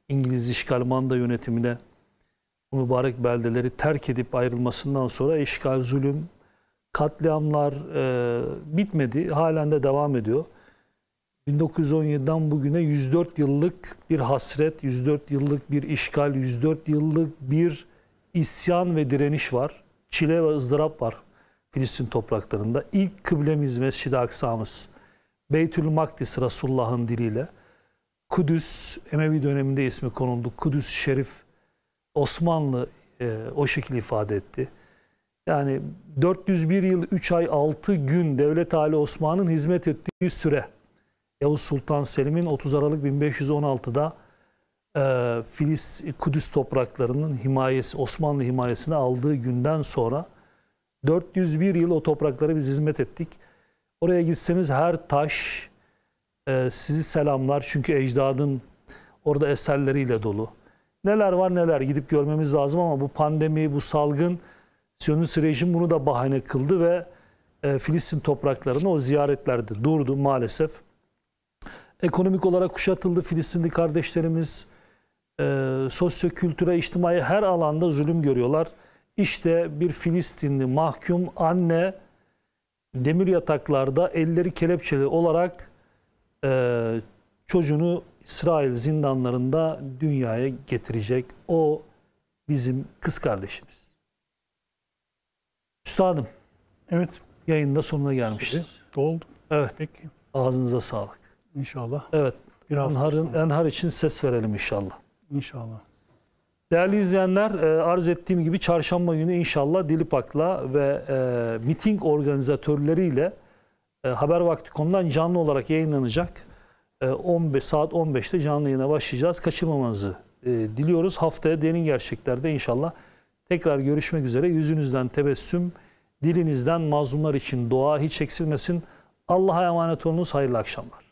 İngiliz işgal manda yönetimine bu mübarek beldeleri terk edip ayrılmasından sonra işgal, zulüm, katliamlar e, bitmedi. Halen de devam ediyor. 1917'den bugüne 104 yıllık bir hasret, 104 yıllık bir işgal, 104 yıllık bir isyan ve direniş var. Çile ve ızdırap var Filistin topraklarında. İlk kıblemiz Mescid-i Aksa'mız. Beytül Makdis Resulullah'ın diliyle. Kudüs, Emevi döneminde ismi konuldu. Kudüs Şerif Osmanlı e, o şekilde ifade etti. Yani 401 yıl 3 ay 6 gün Devlet hali Osman'ın hizmet ettiği süre. Yavuz Sultan Selim'in 30 Aralık 1516'da e, Filiz Kudüs topraklarının himayesi Osmanlı himayesine aldığı günden sonra 401 yıl o topraklara biz hizmet ettik. Oraya gitseniz her taş e, sizi selamlar çünkü ecdadın orada eserleriyle dolu neler var neler gidip görmemiz lazım ama bu pandemi, bu salgın Siyonist rejim bunu da bahane kıldı ve e, Filistin topraklarına o ziyaretlerde durdu maalesef. Ekonomik olarak kuşatıldı Filistinli kardeşlerimiz. E, kültüre içtimai her alanda zulüm görüyorlar. İşte bir Filistinli mahkum anne demir yataklarda elleri kelepçeli olarak e, çocuğunu İsrail zindanlarında dünyaya getirecek o bizim kız kardeşimiz. Üstadım. Evet. Yayında sonuna gelmişiz. Doldu. Evet. Peki. Ağzınıza sağlık. İnşallah. Evet. Bir Enhar'ın, Enhar için ses verelim inşallah. İnşallah. Değerli izleyenler, e, arz ettiğim gibi çarşamba günü inşallah Dilipak'la ve e, miting organizatörleriyle e, Haber Vakti.com'dan canlı olarak yayınlanacak 15 ee, saat 15'te canlı yayına başlayacağız. Kaçırmamanızı e, diliyoruz. Haftaya derin gerçeklerde inşallah tekrar görüşmek üzere. Yüzünüzden tebessüm, dilinizden mazlumlar için dua hiç eksilmesin. Allah'a emanet olunuz. Hayırlı akşamlar.